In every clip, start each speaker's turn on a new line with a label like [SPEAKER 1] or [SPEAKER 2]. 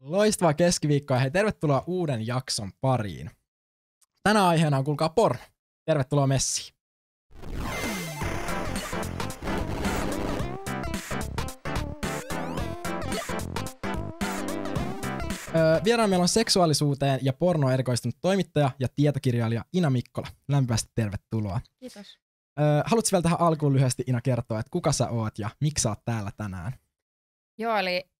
[SPEAKER 1] Loistavaa keskiviikkoa. Hei, tervetuloa uuden jakson pariin. Tänä aiheena on kuulkaa porno. Tervetuloa Messi. Öö, vieraan meillä on seksuaalisuuteen ja porno erikoistunut toimittaja ja tietokirjailija Ina Mikkola. Lämpimästi tervetuloa. Kiitos. Öö, haluatko vielä tähän alkuun lyhyesti Ina kertoa, että kuka sä oot ja miksi sä oot täällä tänään?
[SPEAKER 2] Joo, eli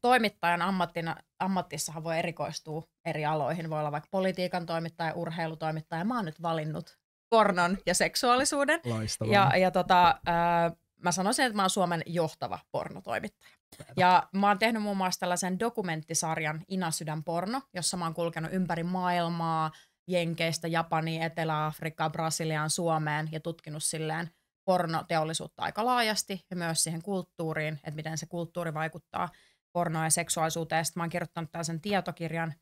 [SPEAKER 2] toimittajan ammattina, ammattissahan voi erikoistua eri aloihin. Voi olla vaikka politiikan toimittaja, urheilutoimittaja. Mä oon nyt valinnut pornon ja seksuaalisuuden. Loistavaa. Ja, ja tota, äh, mä sanoisin, että mä oon Suomen johtava pornotoimittaja. Ja mä oon tehnyt muun muassa tällaisen dokumenttisarjan Inasydän porno, jossa mä oon kulkenut ympäri maailmaa, Jenkeistä, Japaniin, Etelä-Afrikkaan, Brasiliaan, Suomeen ja tutkinut silleen – pornoteollisuutta aika laajasti ja myös siihen kulttuuriin, että miten se kulttuuri vaikuttaa pornoa ja seksuaalisuuteen. sitten mä oon kirjoittanut tällaisen tietokirjan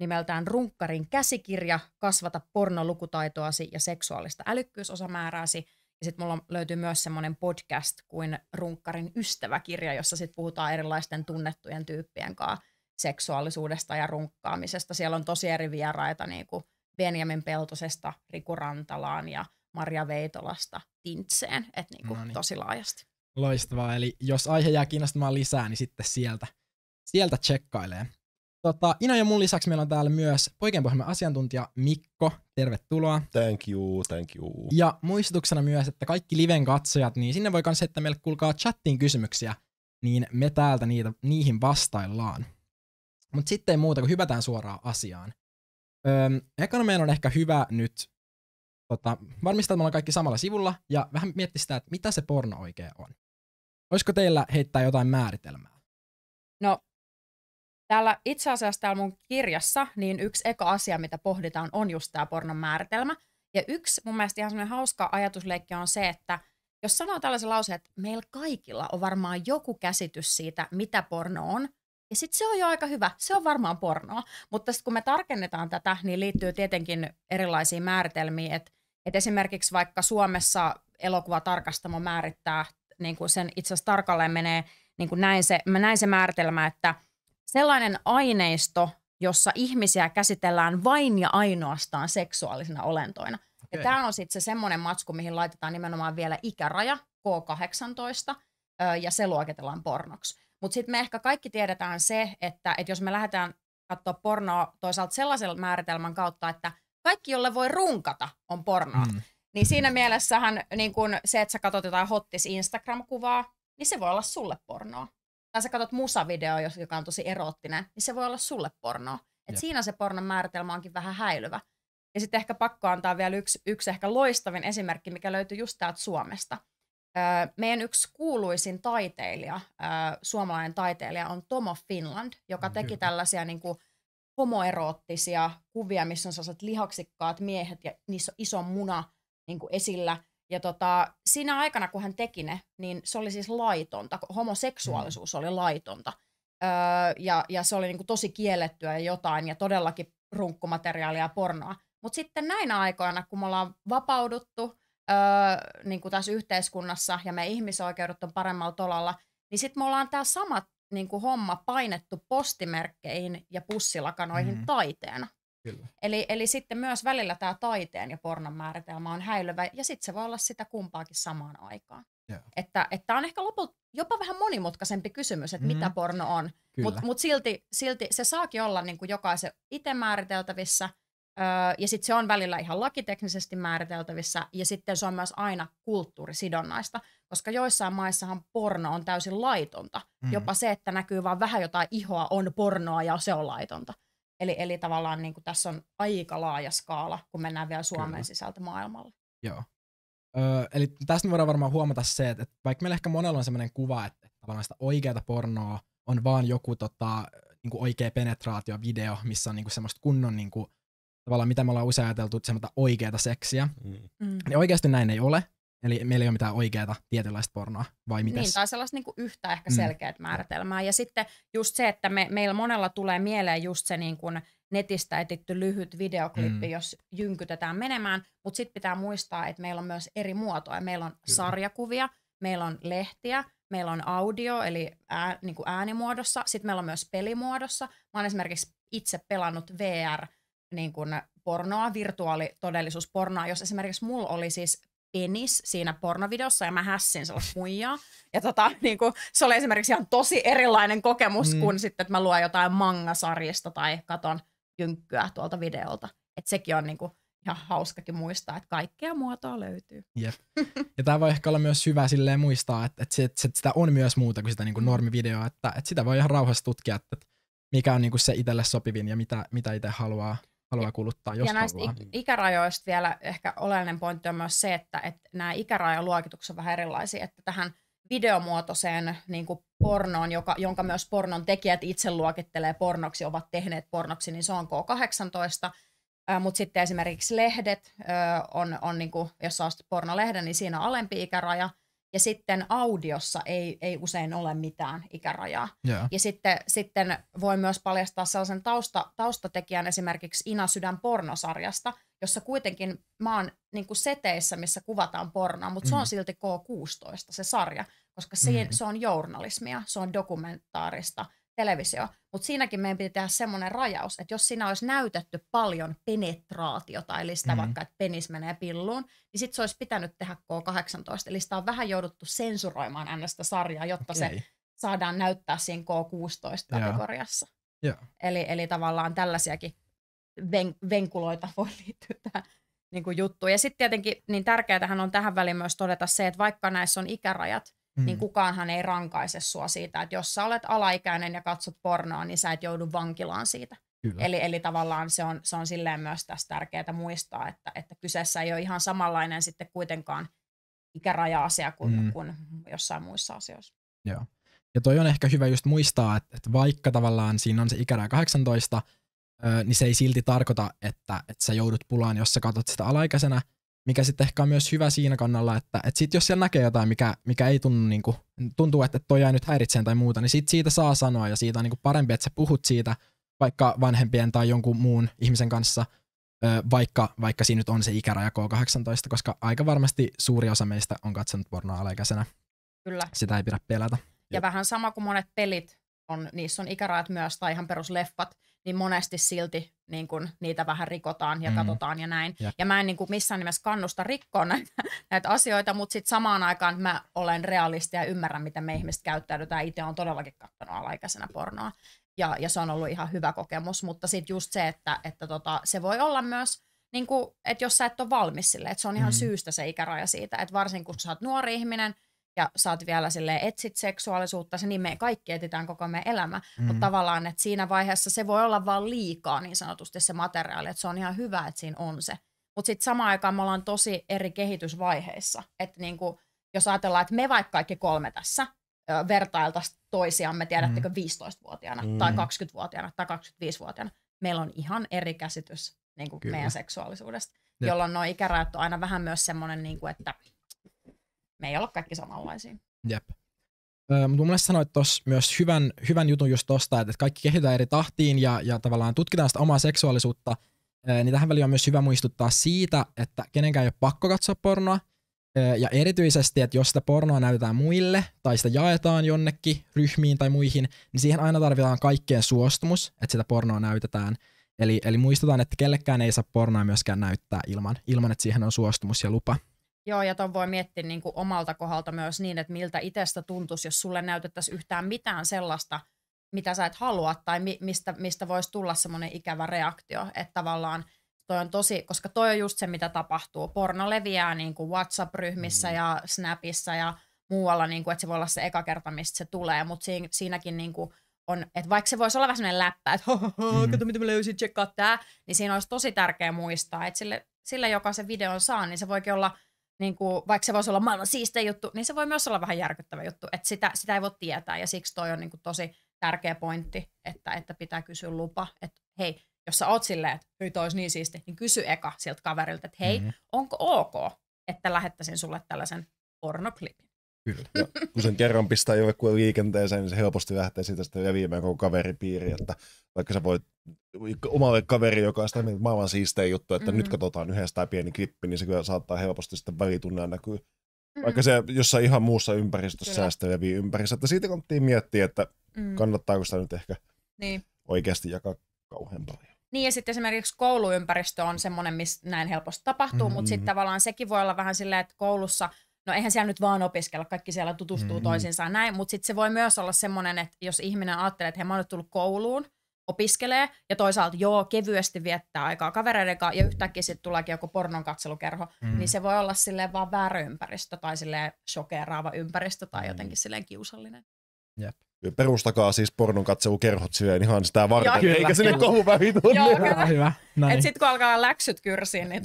[SPEAKER 2] nimeltään Runkkarin käsikirja, kasvata pornolukutaitoasi ja seksuaalista älykkyysosamääräsi. Ja sitten mulla löytyy myös semmoinen podcast kuin Runkkarin ystäväkirja, jossa sitten puhutaan erilaisten tunnettujen tyyppien kanssa seksuaalisuudesta ja runkkaamisesta. Siellä on tosi eri vieraita, niin kuin Benjamin Peltosesta Riku Rantalaan ja Maria Veitolasta Tintseen, että niinku Noniin. tosi
[SPEAKER 1] laajasti. Loistavaa, eli jos aihe jää kiinnostamaan lisää, niin sitten sieltä, sieltä tsekkailee. Tota, Ina ja mun lisäksi meillä on täällä myös Poikien asiantuntija Mikko, tervetuloa.
[SPEAKER 3] Thank you, thank you. Ja
[SPEAKER 1] muistutuksena myös, että kaikki liven katsojat, niin sinne voi myös että meille kulkaa chattiin kysymyksiä, niin me täältä niitä, niihin vastaillaan. Mutta sitten ei muuta, kuin hypätään suoraan asiaan. Öö, ekana meidän on ehkä hyvä nyt tota, varmistaa, että me ollaan kaikki samalla sivulla ja vähän miettiä sitä, että mitä se porno oikein on. Olisiko teillä heittää jotain määritelmää? No,
[SPEAKER 2] täällä itse asiassa täällä mun kirjassa, niin yksi eka asia, mitä pohditaan, on just tämä pornon määritelmä. Ja yksi mun mielestä ihan semmoinen hauska ajatusleikki on se, että jos sanoo tällaisen lauseen, että meillä kaikilla on varmaan joku käsitys siitä, mitä porno on, ja sitten se on jo aika hyvä, se on varmaan pornoa. Mutta sitten kun me tarkennetaan tätä, niin liittyy tietenkin erilaisia määritelmiä, että et esimerkiksi vaikka Suomessa elokuvatarkastamo määrittää, niin kuin sen itse asiassa tarkalleen menee niin kuin näin, se, mä näin se määritelmä, että sellainen aineisto, jossa ihmisiä käsitellään vain ja ainoastaan seksuaalisina olentoina. Okay. Tämä on sitten se semmoinen matsku, mihin laitetaan nimenomaan vielä ikäraja, K18, ja se luokitellaan pornoksi. Mutta sitten me ehkä kaikki tiedetään se, että, että jos me lähdetään katsoa pornoa toisaalta sellaisen määritelmän kautta, että – kaikki, jolle voi runkata, on pornoa. Mm. Niin siinä mielessähän niin kun se, että sä katsot jotain hottis Instagram-kuvaa, niin se voi olla sulle pornoa. Tai sä katsot musavideo, joka on tosi eroottinen, niin se voi olla sulle pornoa. Et siinä se pornon määritelmä onkin vähän häilyvä. Ja sitten ehkä pakko antaa vielä yksi, yksi ehkä loistavin esimerkki, mikä löytyy just täältä Suomesta. Öö, meidän yksi kuuluisin taiteilija, öö, suomalainen taiteilija, on Tomo Finland, joka teki tällaisia niin kuin, homoeroottisia kuvia, missä on sellaiset lihaksikkaat miehet ja niissä on iso muna niin kuin esillä. Ja tota, siinä aikana, kun hän teki ne, niin se oli siis laitonta. Homoseksuaalisuus mm. oli laitonta. Öö, ja, ja se oli niin kuin tosi kiellettyä ja jotain ja todellakin runkkumateriaalia ja pornoa. Mutta sitten näinä aikoina, kun me ollaan vapauduttu öö, niin kuin tässä yhteiskunnassa ja me ihmisoikeudet on paremmalla tolalla, niin sitten me ollaan tämä samat niin kuin homma painettu postimerkkeihin ja pussilakanoihin mm. taiteena. Kyllä. Eli, eli sitten myös välillä tämä taiteen ja pornon määritelmä on häilyvä, ja sitten se voi olla sitä kumpaakin samaan aikaan. Yeah. Että, että on ehkä lopulta jopa vähän monimutkaisempi kysymys, että mm. mitä mhm. porno on, mutta mut silti, silti se saakin olla niin kuin jokaisen itse määriteltävissä, öö, ja sitten se on välillä ihan lakiteknisesti määriteltävissä, ja sitten se on myös aina kulttuurisidonnaista koska joissain maissahan porno on täysin laitonta. Mm. Jopa se, että näkyy vain vähän jotain ihoa, on pornoa ja se on laitonta. Eli, eli tavallaan niin kuin tässä on aika laaja skaala, kun mennään vielä Suomen Kyllä. sisältä maailmalle.
[SPEAKER 1] Joo. Öö, eli tästä me voidaan varmaan huomata se, että, että vaikka meillä ehkä monella on sellainen kuva, että, että tavallaan sitä oikeata pornoa on vaan joku tota, niin kuin oikea penetraatiovideo, missä on niin kuin semmoista kunnon, niin kuin, tavallaan mitä me ollaan usein ajateltu, semmoista oikeata seksiä. Mm. mm. Niin oikeasti näin ei ole, Eli meillä ei ole mitään oikeaa tietynlaista pornoa, vai mitäs? Niin, tai
[SPEAKER 2] sellaista niinku yhtä ehkä mm. selkeät mm. määritelmää. Ja sitten just se, että me, meillä monella tulee mieleen just se niinku netistä etitty lyhyt videoklippi, mm. jos jynkytetään menemään, mutta sitten pitää muistaa, että meillä on myös eri muotoja. Meillä on Kyllä. sarjakuvia, meillä on lehtiä, meillä on audio, eli ää, niin kuin äänimuodossa, sitten meillä on myös pelimuodossa. Mä oon esimerkiksi itse pelannut VR- niin kuin pornoa, virtuaalitodellisuuspornoa, jos esimerkiksi mulla oli siis Enis siinä pornovideossa ja mä hässin sellaista muijaa. Ja tota, niin kuin, se oli esimerkiksi ihan tosi erilainen kokemus mm. kuin sitten, että mä luen jotain mangasarjasta tai katon jynkkyä tuolta videolta. Että sekin on niin kuin, ihan hauskakin muistaa, että kaikkea muotoa löytyy.
[SPEAKER 1] Jep. Ja tämä voi ehkä olla myös hyvä silleen muistaa, että, että, että, että sitä on myös muuta kuin sitä niin kuin mm. normivideoa, että, että sitä voi ihan rauhassa tutkia, että mikä on niin kuin se itselle sopivin ja mitä, mitä itse haluaa haluaa kuluttaa, jos ja näistä haluaa.
[SPEAKER 2] ikärajoista vielä ehkä oleellinen pointti on myös se, että, että nämä ikärajaluokitukset ovat vähän erilaisia, että tähän videomuotoiseen niin kuin pornoon, joka, jonka myös pornon tekijät itse luokittelee pornoksi, ovat tehneet pornoksi, niin se on K18, äh, mutta sitten esimerkiksi lehdet, äh, on, on niin kuin, jos saa pornolehden, niin siinä on alempi ikäraja, ja sitten audiossa ei, ei usein ole mitään ikärajaa. Yeah. Ja sitten, sitten voi myös paljastaa sellaisen tausta, taustatekijän esimerkiksi Ina Sydän pornosarjasta, jossa kuitenkin mä oon niin kuin seteissä, missä kuvataan pornoa, mutta mm. se on mm. silti K16 se sarja, koska siinä mm. se on journalismia, se on dokumentaarista, televisio, mutta siinäkin meidän piti tehdä semmoinen rajaus, että jos siinä olisi näytetty paljon penetraatiota, eli sitä mm-hmm. vaikka, että penis menee pilluun, niin sitten se olisi pitänyt tehdä K18, eli sitä on vähän jouduttu sensuroimaan aina sitä sarjaa, jotta okay. se saadaan näyttää siinä K16-kategoriassa. Eli, eli tavallaan tällaisiakin ven- venkuloita voi liittyä tähän niin juttuun. Ja sitten tietenkin niin tärkeää on tähän väliin myös todeta se, että vaikka näissä on ikärajat, niin mm. niin kukaanhan ei rankaise sua siitä, että jos sä olet alaikäinen ja katsot pornoa, niin sä et joudu vankilaan siitä. Eli, eli tavallaan se on, se on silleen myös tässä tärkeää muistaa, että, että kyseessä ei ole ihan samanlainen sitten kuitenkaan ikäraja-asia kuin, mm. kuin jossain muissa asioissa.
[SPEAKER 1] Joo. Ja toi on ehkä hyvä just muistaa, että, että vaikka tavallaan siinä on se ikäraja 18, niin se ei silti tarkoita, että, että sä joudut pulaan, jos sä katsot sitä alaikäisenä, mikä sitten ehkä on myös hyvä siinä kannalla, että, että sit jos siellä näkee jotain, mikä, mikä ei tunnu, niin kuin, tuntuu, että toi jää nyt häiritseen tai muuta, niin sit siitä saa sanoa ja siitä on niin kuin parempi, että sä puhut siitä vaikka vanhempien tai jonkun muun ihmisen kanssa, vaikka, vaikka siinä nyt on se ikäraja K18, koska aika varmasti suuri osa meistä on katsonut pornoa alaikäisenä. Kyllä. Sitä ei pidä pelätä.
[SPEAKER 2] Ja Jep. vähän sama kuin monet pelit, on, niissä on ikärajat myös, tai ihan perusleffat, niin monesti silti niin kun niitä vähän rikotaan ja mm. katsotaan ja näin. Ja. ja mä en niin kun missään nimessä kannusta rikkoa näitä, näitä asioita, mutta sitten samaan aikaan mä olen realisti ja ymmärrän, miten me ihmiset käyttäydytään. Itse on todellakin katsonut alaikäisenä pornoa ja, ja se on ollut ihan hyvä kokemus, mutta sitten just se, että, että tota, se voi olla myös, niin kun, että jos sä et ole valmis sille, että se on ihan mm. syystä se ikäraja siitä, että varsinkin kun sä oot nuori ihminen – ja sä oot vielä sille etsit seksuaalisuutta, se niin me kaikki etsitään koko meidän elämä, mm. mutta tavallaan, että siinä vaiheessa se voi olla vaan liikaa niin sanotusti se materiaali, että se on ihan hyvä, että siinä on se. Mutta sitten samaan aikaan me ollaan tosi eri kehitysvaiheissa, että niinku, jos ajatellaan, että me vaikka kaikki kolme tässä ö, vertailtaisiin toisiamme, tiedättekö, 15-vuotiaana mm. mm. tai 20-vuotiaana tai 25-vuotiaana, meillä on ihan eri käsitys niin kuin meidän seksuaalisuudesta, ja. jolloin nuo ikärajat on aina vähän myös semmoinen, niin kuin, että – me ei olla kaikki samanlaisia.
[SPEAKER 1] Jep. mutta mun mielestä sanoit tuossa myös hyvän, hyvän jutun just tosta, että kaikki kehitetään eri tahtiin ja, ja tavallaan tutkitaan sitä omaa seksuaalisuutta, niin tähän väliin on myös hyvä muistuttaa siitä, että kenenkään ei ole pakko katsoa pornoa, ja erityisesti, että jos sitä pornoa näytetään muille tai sitä jaetaan jonnekin ryhmiin tai muihin, niin siihen aina tarvitaan kaikkeen suostumus, että sitä pornoa näytetään. Eli, eli muistetaan, että kellekään ei saa pornoa myöskään näyttää ilman, ilman, että siihen on suostumus ja lupa.
[SPEAKER 2] Joo, ja ton voi miettiä niin kuin omalta kohdalta myös niin, että miltä itsestä tuntuisi, jos sulle näytettäisiin yhtään mitään sellaista, mitä sä et halua, tai mi- mistä, mistä voisi tulla semmoinen ikävä reaktio, että tavallaan toi on tosi, koska toi on just se, mitä tapahtuu. Porno leviää niin kuin WhatsApp-ryhmissä mm. ja Snapissa ja muualla, niin kuin, että se voi olla se eka kerta, mistä se tulee, mutta siinä, siinäkin niin kuin on, että vaikka se voisi olla vähän semmoinen läppä, että mm. kato mitä mä löysin, tsekkaa tää, niin siinä olisi tosi tärkeää muistaa, että sille, sille, joka se videon saa, niin se voikin olla – niin kuin, vaikka se voisi olla maailman siiste juttu, niin se voi myös olla vähän järkyttävä juttu, että sitä, sitä ei voi tietää ja siksi toi on niin kuin tosi tärkeä pointti, että, että pitää kysyä lupa, että hei, jos sä oot silleen, että hyi toi olisi niin siisti, niin kysy eka sieltä kaverilta, että hei, mm-hmm. onko ok, että lähettäisin sulle tällaisen pornoklipin.
[SPEAKER 3] Kyllä. Ja kun sen kerran pistää joku liikenteeseen, niin se helposti lähtee siitä sitten leviämään koko kaveripiiri, että vaikka sä voit omalle kaveri, joka on sitä maailman siistein juttu, että mm-hmm. nyt mm. katsotaan yhdessä tämä pieni klippi, niin se kyllä saattaa helposti sitten välitunnaan näkyä.
[SPEAKER 2] Mm-hmm. Vaikka se
[SPEAKER 3] jossain ihan muussa ympäristössä kyllä. säästö levii ympärissä, että siitä kannattaa miettiä, että mm. kannattaako sitä nyt ehkä niin. oikeasti jakaa kauhean paljon.
[SPEAKER 2] Niin ja sitten esimerkiksi kouluympäristö on semmoinen, missä näin helposti tapahtuu, mm-hmm. mutta sitten tavallaan sekin voi olla vähän silleen, että koulussa – no eihän siellä nyt vaan opiskella, kaikki siellä tutustuu mm. toisiinsa näin, mutta sitten se voi myös olla semmoinen, että jos ihminen ajattelee, että he on nyt tullut kouluun, opiskelee ja toisaalta joo, kevyesti viettää aikaa kavereiden kanssa ja yhtäkkiä sitten tuleekin joku pornon katselukerho, mm. niin se voi olla silleen vaan väärä ympäristö tai silleen shokeraava ympäristö tai mm. jotenkin silleen kiusallinen.
[SPEAKER 3] Jep perustakaa siis pornon kerhot silleen ihan sitä varten. Joo, kyllä, eikä sinne kohu tunne. Joo, kyllä. hyvä. Noin. Et niin.
[SPEAKER 2] sit kun alkaa läksyt kyrsiin, niin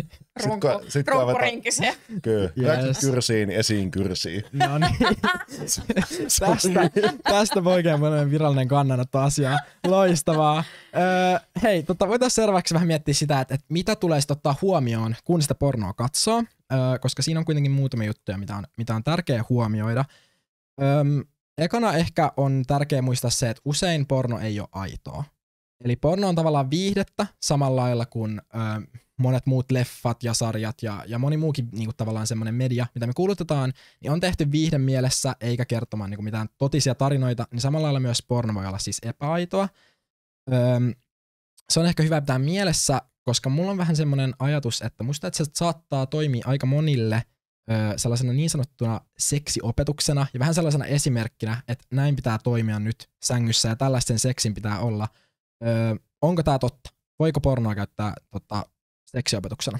[SPEAKER 3] runko, sit kun,
[SPEAKER 2] runkurinkkisiä.
[SPEAKER 3] Kyllä, yes. läksyt kyrsiin, esiin kyrsiin.
[SPEAKER 2] No niin. tästä,
[SPEAKER 1] tästä oikein monen virallinen kannanotto asiaa. Loistavaa. Öö, hei, tota, voitaisiin seuraavaksi vähän miettiä sitä, että, että mitä tulee sitten ottaa huomioon, kun sitä pornoa katsoo, öö, koska siinä on kuitenkin muutamia juttuja, mitä on, mitä on tärkeää huomioida. Öm, Ekana ehkä on tärkeä muistaa se, että usein porno ei ole aitoa. Eli porno on tavallaan viihdettä samalla lailla kuin ö, monet muut leffat ja sarjat ja, ja moni muukin niin kuin tavallaan semmoinen media, mitä me kulutetaan, niin on tehty viihden mielessä eikä kertomaan niin kuin mitään totisia tarinoita, niin samalla lailla myös porno voi olla siis epäaitoa. Ö, se on ehkä hyvä pitää mielessä, koska mulla on vähän semmoinen ajatus, että musta että se saattaa toimia aika monille – sellaisena niin sanottuna seksiopetuksena ja vähän sellaisena esimerkkinä, että näin pitää toimia nyt sängyssä ja tällaisten seksin pitää olla. Öö, onko tämä totta? Voiko pornoa käyttää tota, seksiopetuksena?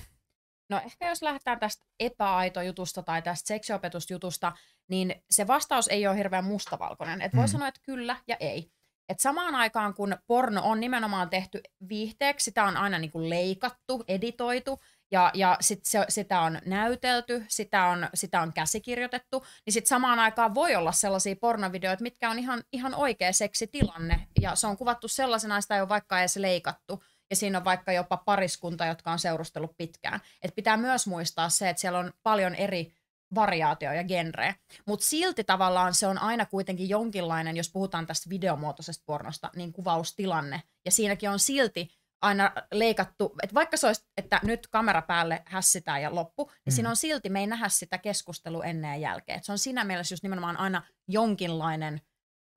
[SPEAKER 2] No ehkä jos lähdetään tästä epäaitojutusta tai tästä seksiopetusjutusta, niin se vastaus ei ole hirveän mustavalkoinen. Et voi mm. sanoa, että kyllä ja ei. Et samaan aikaan, kun porno on nimenomaan tehty viihteeksi, sitä on aina niin kuin leikattu, editoitu – ja, ja sit se, sitä on näytelty, sitä on, sitä on käsikirjoitettu, niin sitten samaan aikaan voi olla sellaisia pornovideoita, mitkä on ihan, ihan oikea seksitilanne, ja se on kuvattu sellaisena, sitä ei ole vaikka edes leikattu, ja siinä on vaikka jopa pariskunta, jotka on seurustellut pitkään. Et pitää myös muistaa se, että siellä on paljon eri variaatio ja genre. Mutta silti tavallaan se on aina kuitenkin jonkinlainen, jos puhutaan tästä videomuotoisesta pornosta, niin kuvaustilanne. Ja siinäkin on silti aina leikattu, että vaikka se olisi, että nyt kamera päälle hässitään ja loppu, niin mm. siinä on silti, me ei nähdä sitä keskustelua ennen ja jälkeen. Et se on siinä mielessä just nimenomaan aina jonkinlainen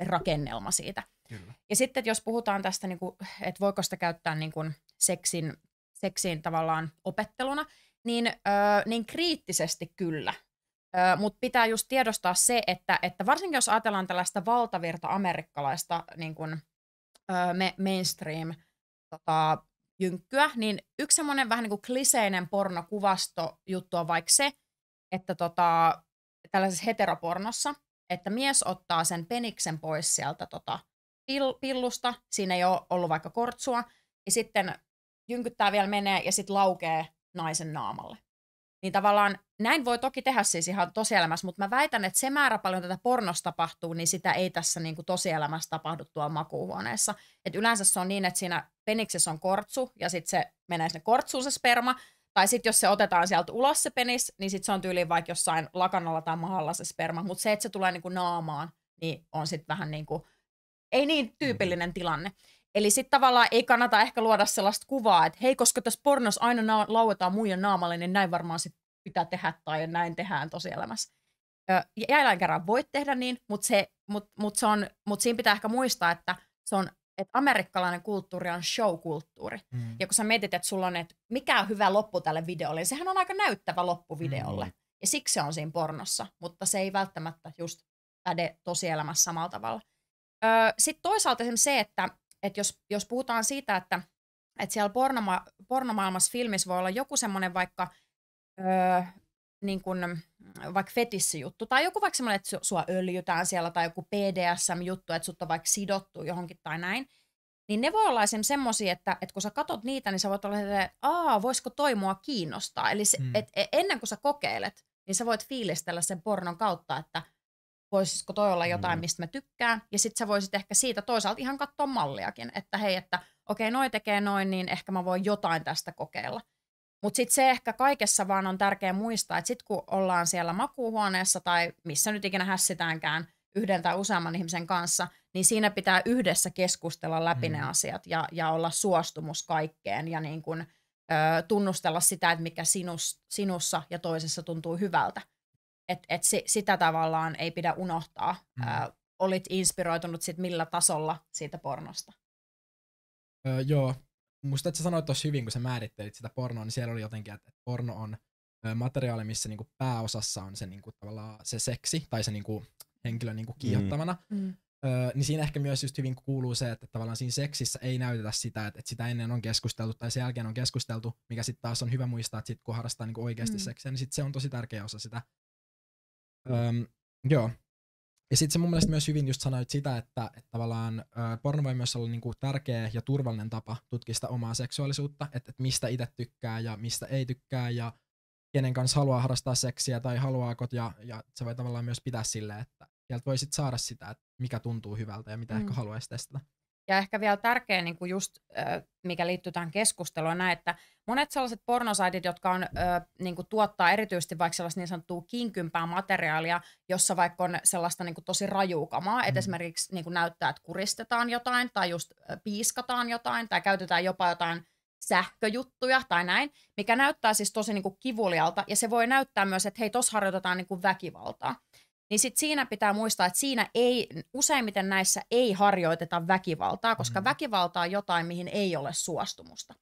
[SPEAKER 2] rakennelma siitä. Kyllä. Ja sitten, että jos puhutaan tästä, niin kuin, että voiko sitä käyttää niin kuin seksin, seksiin tavallaan opetteluna, niin, öö, niin kriittisesti kyllä. Öö, Mutta pitää just tiedostaa se, että, että varsinkin jos ajatellaan tällaista valtavirta amerikkalaista niin kuin, öö, me, mainstream – tota, jynkkyä, niin yksi semmoinen vähän niin kuin kliseinen pornokuvasto juttu on vaikka se, että tota, tällaisessa heteropornossa, että mies ottaa sen peniksen pois sieltä tota, pill- pillusta, siinä ei ole ollut vaikka kortsua, ja sitten jynkyttää vielä menee ja sitten laukee naisen naamalle. Niin tavallaan näin voi toki tehdä siis ihan tosielämässä, mutta mä väitän, että se määrä paljon tätä pornosta tapahtuu, niin sitä ei tässä niin kuin tosielämässä tapahdu tuolla makuuhuoneessa. Et yleensä se on niin, että siinä peniksessä on kortsu ja sitten se menee sinne kortsuun se sperma, tai sitten jos se otetaan sieltä ulos se penis, niin sitten se on tyyliin vaikka jossain lakanalla tai mahalla se sperma. Mutta se, että se tulee niin kuin naamaan, niin on sitten vähän niin kuin, ei niin tyypillinen tilanne. Eli sitten tavallaan ei kannata ehkä luoda sellaista kuvaa, että hei, koska tässä pornos aina na- lauetaan muijan naamalle, niin näin varmaan sit pitää tehdä tai näin tehdään tosielämässä. Jäilään kerran voit tehdä niin, mutta se, mut, mut se on, mut siinä pitää ehkä muistaa, että se on että amerikkalainen kulttuuri on show-kulttuuri. Mm. Ja kun sä mietit, että sulla on, että mikä on hyvä loppu tälle videolle, niin sehän on aika näyttävä loppu videolle. Mm. Ja siksi se on siinä pornossa, mutta se ei välttämättä just päde tosielämässä samalla tavalla. Öö, Sitten toisaalta se, että että jos, jos puhutaan siitä, että, että siellä pornoma, pornomaailmassa filmissä voi olla joku semmoinen vaikka öö, niin kuin, vaikka fetissijuttu, tai joku vaikka semmoinen, että sua öljytään siellä, tai joku pdsm juttu että sut on vaikka sidottu johonkin tai näin, niin ne voi olla esimerkiksi semmoisia, että, että kun sä katot niitä, niin sä voit olla että aa, voisiko toi mua kiinnostaa. Eli se, hmm. et, e, ennen kuin sä kokeilet, niin sä voit fiilistellä sen pornon kautta, että – voisiko siis toi olla jotain, mm. mistä mä tykkään. Ja sitten sä voisit ehkä siitä toisaalta ihan katsoa malliakin, että hei, että okei, okay, noi tekee noin, niin ehkä mä voin jotain tästä kokeilla. Mutta sitten se ehkä kaikessa vaan on tärkeä muistaa, että sitten kun ollaan siellä makuuhuoneessa tai missä nyt ikinä hässitäänkään yhden tai useamman ihmisen kanssa, niin siinä pitää yhdessä keskustella läpi mm. ne asiat ja, ja olla suostumus kaikkeen ja niin kun, ö, tunnustella sitä, että mikä sinus, sinussa ja toisessa tuntuu hyvältä. Et, et si, sitä tavallaan ei pidä unohtaa. Mm. Ö, olit inspiroitunut sit millä tasolla siitä pornosta?
[SPEAKER 1] Ö, joo. Musta että sä sanoit tosi hyvin, kun sä määrittelit sitä pornoa, niin siellä oli jotenkin, että porno on materiaali, missä niinku pääosassa on se, niinku tavallaan se seksi tai se niinku henkilö niinku mm. kiihottavana. Mm. Ö, niin siinä ehkä myös just hyvin kuuluu se, että tavallaan siinä seksissä ei näytetä sitä, että, että sitä ennen on keskusteltu tai sen jälkeen on keskusteltu, mikä sitten taas on hyvä muistaa, että sit kun harrastaa niinku oikeasti mm. seksiä, niin sit se on tosi tärkeä osa sitä Öm, joo. Ja sitten se mun mielestä myös hyvin just sanoit sitä, että, että tavallaan ö, porno voi myös olla niinku tärkeä ja turvallinen tapa tutkista omaa seksuaalisuutta, että et mistä itse tykkää ja mistä ei tykkää ja kenen kanssa haluaa harrastaa seksiä tai haluaako ja, ja se voi tavallaan myös pitää silleen, että sieltä voi sit saada sitä, että mikä tuntuu hyvältä ja mitä mm. ehkä haluaisi testata.
[SPEAKER 2] Ja ehkä vielä tärkeä niin kuin just, mikä liittyy tähän keskusteluun, näin, että monet sellaiset pornosaitit, jotka on, niin kuin tuottaa erityisesti vaikka sellaista niin sanottua kinkympää materiaalia, jossa vaikka on sellaista niin kuin tosi rajuukamaa, mm. esimerkiksi niin kuin näyttää, että kuristetaan jotain tai just piiskataan jotain tai käytetään jopa jotain sähköjuttuja tai näin, mikä näyttää siis tosi niin kuin kivulialta ja se voi näyttää myös, että hei, tuossa harjoitetaan niin kuin väkivaltaa. Niin sit siinä pitää muistaa, että siinä ei, useimmiten näissä ei harjoiteta väkivaltaa, koska mm. väkivaltaa on jotain, mihin ei ole suostumusta.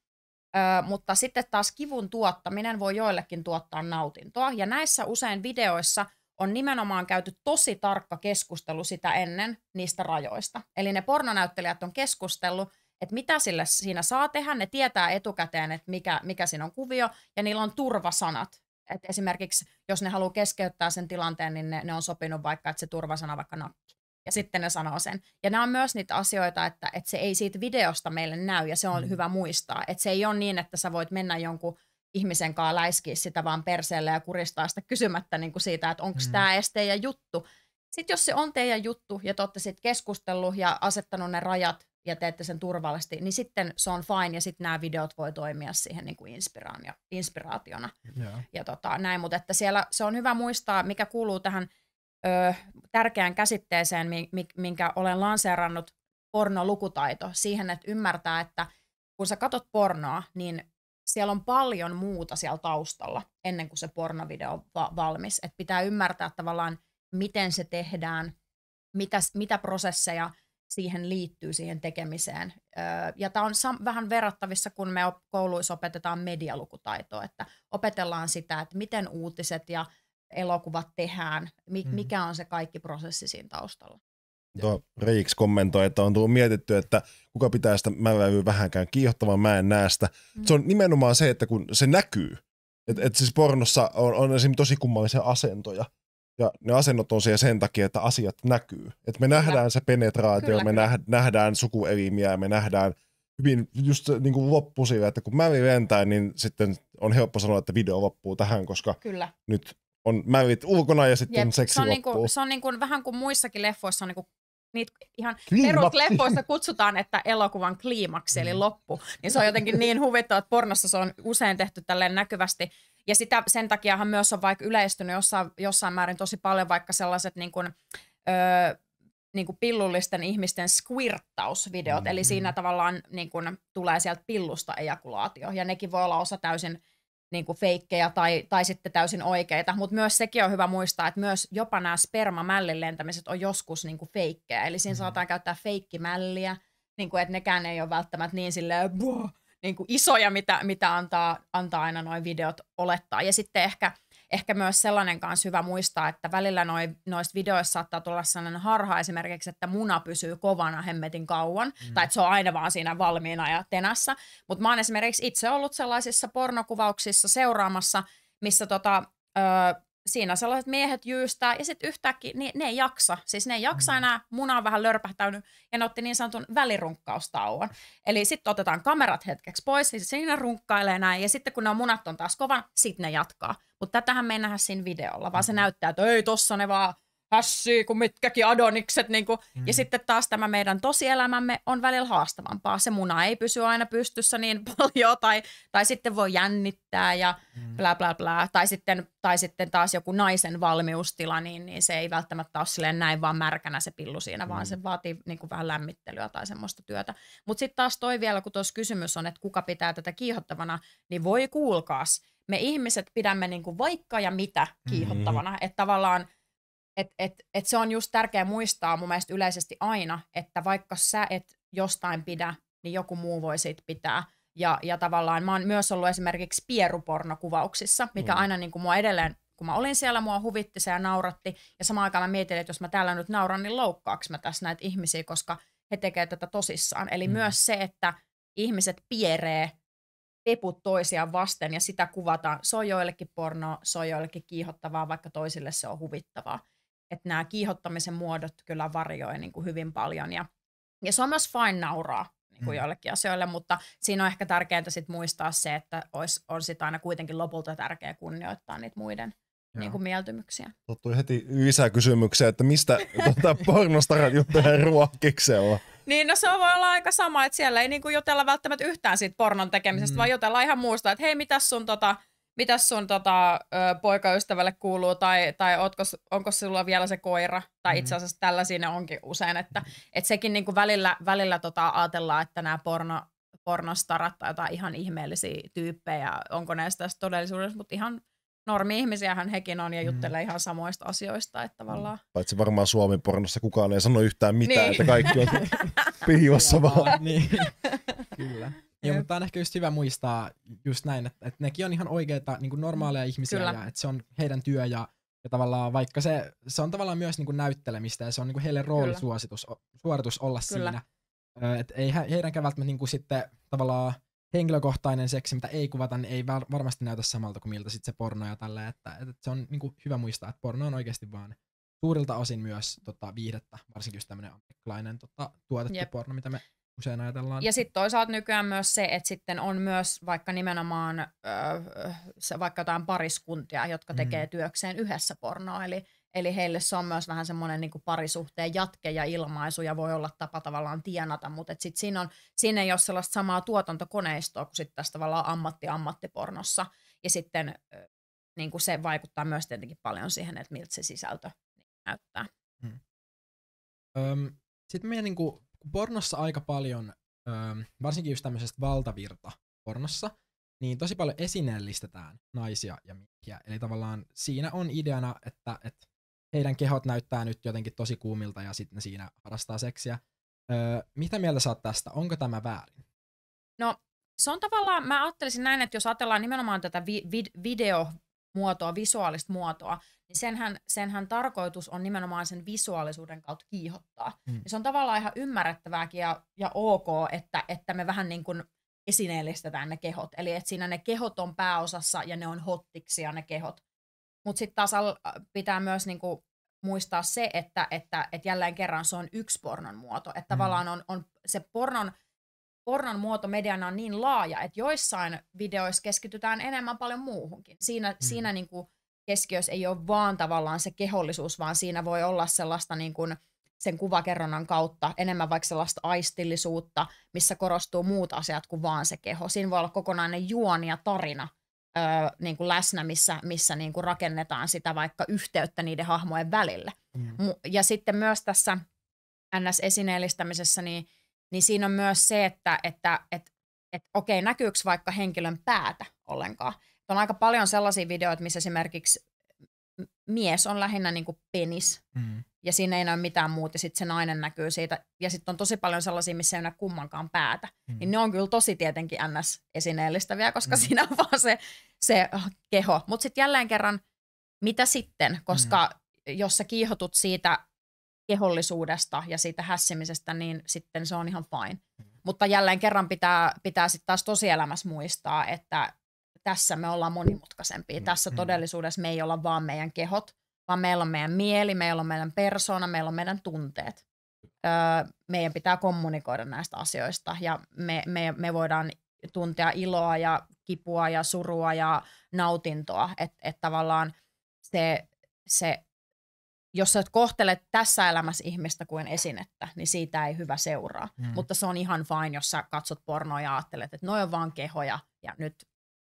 [SPEAKER 2] Ö, mutta sitten taas kivun tuottaminen voi joillekin tuottaa nautintoa. Ja näissä usein videoissa on nimenomaan käyty tosi tarkka keskustelu sitä ennen niistä rajoista. Eli ne pornonäyttelijät on keskustellut, että mitä sille siinä saa tehdä. Ne tietää etukäteen, että mikä, mikä siinä on kuvio, ja niillä on turvasanat että esimerkiksi jos ne haluaa keskeyttää sen tilanteen, niin ne, ne on sopinut vaikka, että se turvasana vaikka nakki. Ja mm. sitten ne sanoo sen. Ja nämä on myös niitä asioita, että, että se ei siitä videosta meille näy, ja se on mm. hyvä muistaa. Että se ei ole niin, että sä voit mennä jonkun ihmisen kanssa läiskiä sitä vaan perseelle ja kuristaa sitä kysymättä niin kuin siitä, että onko mm. tämä este ja juttu. Sitten jos se on teidän juttu ja te olette sitten keskustellut ja asettanut ne rajat, ja teette sen turvallisesti, niin sitten se on fine ja sitten nämä videot voi toimia siihen niin kuin ja, inspiraationa. Yeah. Ja tota, näin, mutta että siellä se on hyvä muistaa, mikä kuuluu tähän ö, tärkeään käsitteeseen, minkä olen lanseerannut, pornolukutaito, siihen, että ymmärtää, että kun sä katot pornoa, niin siellä on paljon muuta siellä taustalla ennen kuin se pornovideo on va- valmis. Et pitää ymmärtää tavallaan, miten se tehdään, mitä, mitä prosesseja – siihen liittyy, siihen tekemiseen. Ja tämä on sam- vähän verrattavissa, kun me kouluissa opetetaan medialukutaitoa, että opetellaan sitä, että miten uutiset ja elokuvat tehdään, mm-hmm. mikä on se kaikki prosessi siinä taustalla.
[SPEAKER 3] Tuo Riiks kommentoi, että on tullut mietitty, että kuka pitää sitä märäilyä vähänkään kiihottavan, mä en näe sitä. Mm. Se on nimenomaan se, että kun se näkyy, että et siis pornossa on, on esimerkiksi tosi kummallisia asentoja, ja ne asennot on siellä sen takia, että asiat näkyy. Että me nähdään se penetraatio, kyllä, me kyllä. nähdään sukuelimiä, me nähdään hyvin just niin kuin loppu sillä, että kun mäli lentää, niin sitten on helppo sanoa, että video loppuu tähän, koska kyllä. nyt on mälit ulkona ja sitten Jep, seksi se on niinku- loppuu. Niin kuin, se
[SPEAKER 2] on niin kuin, vähän kuin muissakin leffoissa on niin kuin niitä ihan perusleffoista kutsutaan, että elokuvan kliimaksi, eli mm. loppu. Niin se on jotenkin niin huvittava, että pornossa se on usein tehty tälleen näkyvästi ja sitä, sen takiahan myös on vaikka yleistynyt jossain, jossain määrin tosi paljon vaikka sellaiset niin kuin, öö, niin kuin pillullisten ihmisten squirttausvideot, mm-hmm. eli siinä tavallaan niin kuin, tulee sieltä pillusta ejakulaatio, ja nekin voi olla osa täysin niin kuin feikkejä tai, tai sitten täysin oikeita, mutta myös sekin on hyvä muistaa, että myös jopa nämä spermamällin lentämiset on joskus niin kuin feikkejä, eli siinä mm-hmm. saataan käyttää feikkimälliä, niin kuin, että nekään ei ole välttämättä niin silleen, Buh! niin kuin isoja, mitä, mitä antaa, antaa aina noin videot olettaa. Ja sitten ehkä, ehkä myös sellainen kanssa hyvä muistaa, että välillä noi, noista videoista saattaa tulla sellainen harha esimerkiksi, että muna pysyy kovana hemmetin kauan, mm. tai että se on aina vaan siinä valmiina ja tenässä. Mutta mä oon esimerkiksi itse ollut sellaisissa pornokuvauksissa seuraamassa, missä tota, öö, siinä sellaiset miehet jyystää ja sitten yhtäkkiä ne, ne ei jaksa. Siis ne ei jaksa mm. enää, muna on vähän lörpähtäynyt ja ne otti niin sanotun välirunkkaustauon. Eli sitten otetaan kamerat hetkeksi pois, ja siinä runkkailee näin ja sitten kun ne on munat on taas kovan, sitten ne jatkaa. Mutta tätähän me ei nähdä siinä videolla, vaan se mm. näyttää, että ei tossa ne vaan Hassi, kuin mitkäkin adonikset. Niin kuin. Mm. Ja sitten taas tämä meidän tosielämämme on välillä haastavampaa. Se muna ei pysy aina pystyssä niin paljon tai, tai sitten voi jännittää ja mm. bla bla bla. Tai sitten, tai sitten taas joku naisen valmiustila, niin, niin se ei välttämättä ole näin vaan märkänä se pillu siinä, mm. vaan se vaatii niin kuin vähän lämmittelyä tai semmoista työtä. Mutta sitten taas toi vielä, kun tuossa kysymys on, että kuka pitää tätä kiihottavana, niin voi kuulkaas, me ihmiset pidämme niin kuin vaikka ja mitä mm. kiihottavana. mm Että tavallaan et, et, et se on just tärkeä muistaa mun mielestä yleisesti aina, että vaikka sä et jostain pidä, niin joku muu voi siitä pitää. Ja, ja tavallaan mä oon myös ollut esimerkiksi pierupornokuvauksissa, mikä mm. aina niin kuin mua edelleen, kun mä olin siellä, mua huvitti se ja nauratti. Ja samaan aikaan mä mietin, että jos mä täällä nyt nauran, niin loukkaaks mä tässä näitä ihmisiä, koska he tekevät tätä tosissaan. Eli mm. myös se, että ihmiset pieree peput toisiaan vasten ja sitä kuvataan. Se on joillekin pornoa, se on joillekin kiihottavaa, vaikka toisille se on huvittavaa että nämä kiihottamisen muodot kyllä varjoivat niin kuin hyvin paljon. Ja, ja se on myös fine nauraa
[SPEAKER 3] niin kuin mm. joillekin
[SPEAKER 2] asioille, mutta siinä on ehkä tärkeintä sit muistaa se, että ois, on sit aina kuitenkin lopulta tärkeää kunnioittaa niitä muiden Joo. niin kuin mieltymyksiä.
[SPEAKER 3] Tottui heti lisää kysymyksiä, että mistä tuota pornostarat juttelee ruokkiksella?
[SPEAKER 2] Niin, no se voi olla aika sama, että siellä ei niin kuin jutella välttämättä yhtään siitä pornon tekemisestä, mm. vaan jutella ihan muusta, että hei, mitäs sun tota, mitäs sun tota, poikaystävälle kuuluu, tai, tai ootko, onko sulla vielä se koira, tai mm-hmm. itse asiassa tällaisia ne onkin usein, että et sekin niinku välillä, välillä tota, ajatellaan, että nämä porno, pornostarat tai jotain ihan ihmeellisiä tyyppejä, onko näistä tässä todellisuudessa, mutta ihan normi-ihmisiähän hekin on ja mm. juttelee mm. ihan samoista asioista. Että mm. tavallaan...
[SPEAKER 3] Paitsi varmaan Suomen pornossa kukaan ei sano yhtään mitään, niin. että kaikki on piilossa vaan.
[SPEAKER 1] niin. Kyllä. Joo, mutta on ehkä just hyvä muistaa just näin, että, että nekin on ihan oikeita niin kuin normaaleja mm, ihmisiä Kyllä. ja että se on heidän työ ja, ja tavallaan vaikka se, se on tavallaan myös niin kuin näyttelemistä ja se on niin kuin heille roolisuositus, suoritus olla Kyllä. siinä. Että ei heidänkään välttämättä niin kuin sitten tavallaan henkilökohtainen seksi, mitä ei kuvata, niin ei var- varmasti näytä samalta kuin miltä sitten se porno ja tällä, että, että se on niin kuin hyvä muistaa, että porno on oikeasti vaan suurilta osin myös tota, viihdettä, varsinkin just tämmöinen amerikkalainen tota, tuotettu Jep. porno, mitä me usein ajatellaan. Ja
[SPEAKER 2] sitten toisaalta nykyään myös se, että sitten on myös vaikka nimenomaan öö, se, vaikka jotain pariskuntia, jotka mm. tekee mm. työkseen yhdessä pornoa, eli, eli heille se on myös vähän semmoinen niin parisuhteen jatke ja ilmaisu ja voi olla tapa tavallaan tienata, mutta sitten siinä, siinä ei ole sellaista samaa tuotantokoneistoa kuin sitten tässä tavallaan ammatti-ammattipornossa ja sitten niin kuin se vaikuttaa myös tietenkin paljon siihen, että miltä se sisältö näyttää. Mm.
[SPEAKER 1] Öm, sitten meidän niin kuin pornossa aika paljon, varsinkin just tämmöisestä valtavirta pornossa, niin tosi paljon esineellistetään naisia ja miehiä. Eli tavallaan siinä on ideana, että, että heidän kehot näyttää nyt jotenkin tosi kuumilta ja sitten siinä harrastaa seksiä. Öö, mitä mieltä oot tästä? Onko tämä väärin?
[SPEAKER 2] No se on tavallaan, mä ajattelisin näin, että jos ajatellaan nimenomaan tätä vi- vid- video, muotoa, visuaalista muotoa, niin senhän, senhän tarkoitus on nimenomaan sen visuaalisuuden kautta kiihottaa. Mm. se on tavallaan ihan ymmärrettävääkin ja, ja ok, että, että me vähän niin kuin esineellistetään ne kehot. Eli että siinä ne kehot on pääosassa ja ne on hottiksia ne kehot. Mutta sitten taas äh, pitää myös niin kuin muistaa se, että, että, että jälleen kerran se on yksi pornon muoto. Että mm. tavallaan on, on se pornon pornon muoto mediana on niin laaja, että joissain videoissa keskitytään enemmän paljon muuhunkin. Siinä, mm. siinä niin kuin keskiössä ei ole vaan tavallaan se kehollisuus, vaan siinä voi olla sellaista niin kuin sen kuvakerronnan kautta enemmän vaikka sellaista aistillisuutta, missä korostuu muut asiat kuin vaan se keho. Siinä voi olla kokonainen juoni ja tarina öö, niin kuin läsnä, missä, missä niin kuin rakennetaan sitä vaikka yhteyttä niiden hahmojen välille. Mm. Ja sitten myös tässä NS-esineellistämisessä, niin niin siinä on myös se, että, että, että, että okei, näkyykö vaikka henkilön päätä ollenkaan. Et on aika paljon sellaisia videoita, missä esimerkiksi mies on lähinnä niin kuin penis, mm. ja siinä ei näy mitään muuta, ja sitten se nainen näkyy siitä, ja sitten on tosi paljon sellaisia, missä ei näy kummankaan päätä. Mm. Niin ne on kyllä tosi tietenkin NS-esineellistäviä, koska mm. siinä on vaan se, se äh, keho. Mutta sitten jälleen kerran, mitä sitten, koska mm. jos sä kiihotut siitä kehollisuudesta ja siitä hässimisestä, niin sitten se on ihan fine. Mm-hmm. Mutta jälleen kerran pitää, pitää sitten taas tosielämässä muistaa, että tässä me ollaan monimutkaisempia. Mm-hmm. Tässä todellisuudessa me ei olla vaan meidän kehot, vaan meillä on meidän mieli, meillä on meidän persona, meillä on meidän tunteet. Öö, meidän pitää kommunikoida näistä asioista ja me, me, me voidaan tuntea iloa ja kipua ja surua ja nautintoa. Että et tavallaan se, se jos sä kohtelet tässä elämässä ihmistä kuin esinettä, niin siitä ei hyvä seuraa. Mm. Mutta se on ihan fine, jos sä katsot pornoa ja ajattelet, että noi on vaan kehoja ja nyt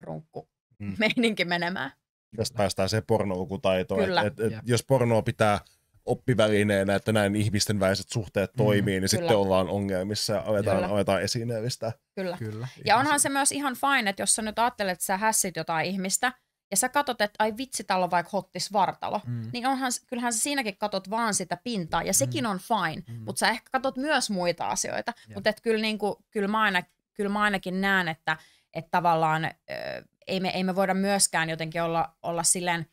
[SPEAKER 2] runkku mm. meininki menemään.
[SPEAKER 3] Tästä päästään se pornoukutaitoon, että et, et, et jos pornoa pitää oppivälineenä, että näin ihmisten väiset suhteet mm. toimii, mm, niin kyllä. sitten ollaan ongelmissa ja aletaan, kyllä. aletaan esineellistä. Kyllä. kyllä. Ja
[SPEAKER 2] onhan se myös ihan fine, että jos sä nyt ajattelet, että sä hässit jotain ihmistä, ja sä katot, että ai vitsi, täällä on vaikka hottis vartalo, mm. niin onhan, kyllähän sä siinäkin katot vaan sitä pintaa, ja sekin mm. on fine, mm. mutta sä ehkä katot myös muita asioita, yeah. mutta kyllä, niin kuin, kyllä, mä aina, kyllä mä ainakin näen, että, että tavallaan äh, ei, me, ei me voida myöskään jotenkin olla, olla silleen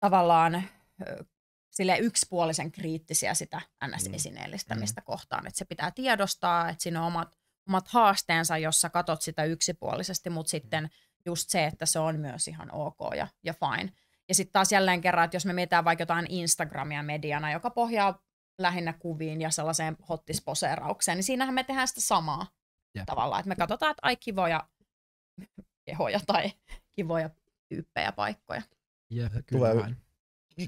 [SPEAKER 2] tavallaan äh, sille yksipuolisen kriittisiä sitä NS-esineellistämistä mm. kohtaan, että se pitää tiedostaa, että siinä on omat, omat haasteensa, jos sä katot sitä yksipuolisesti, mutta mm. sitten just se, että se on myös ihan ok ja, ja fine. Ja sitten taas jälleen kerran, että jos me mietitään vaikka jotain Instagramia mediana, joka pohjaa lähinnä kuviin ja sellaiseen hottisposeeraukseen, niin siinähän me tehdään sitä samaa Jep. tavallaan. Että me katsotaan, että ai kivoja kehoja tai kivoja tyyppejä paikkoja.
[SPEAKER 3] Jep, kyllä. Tulee,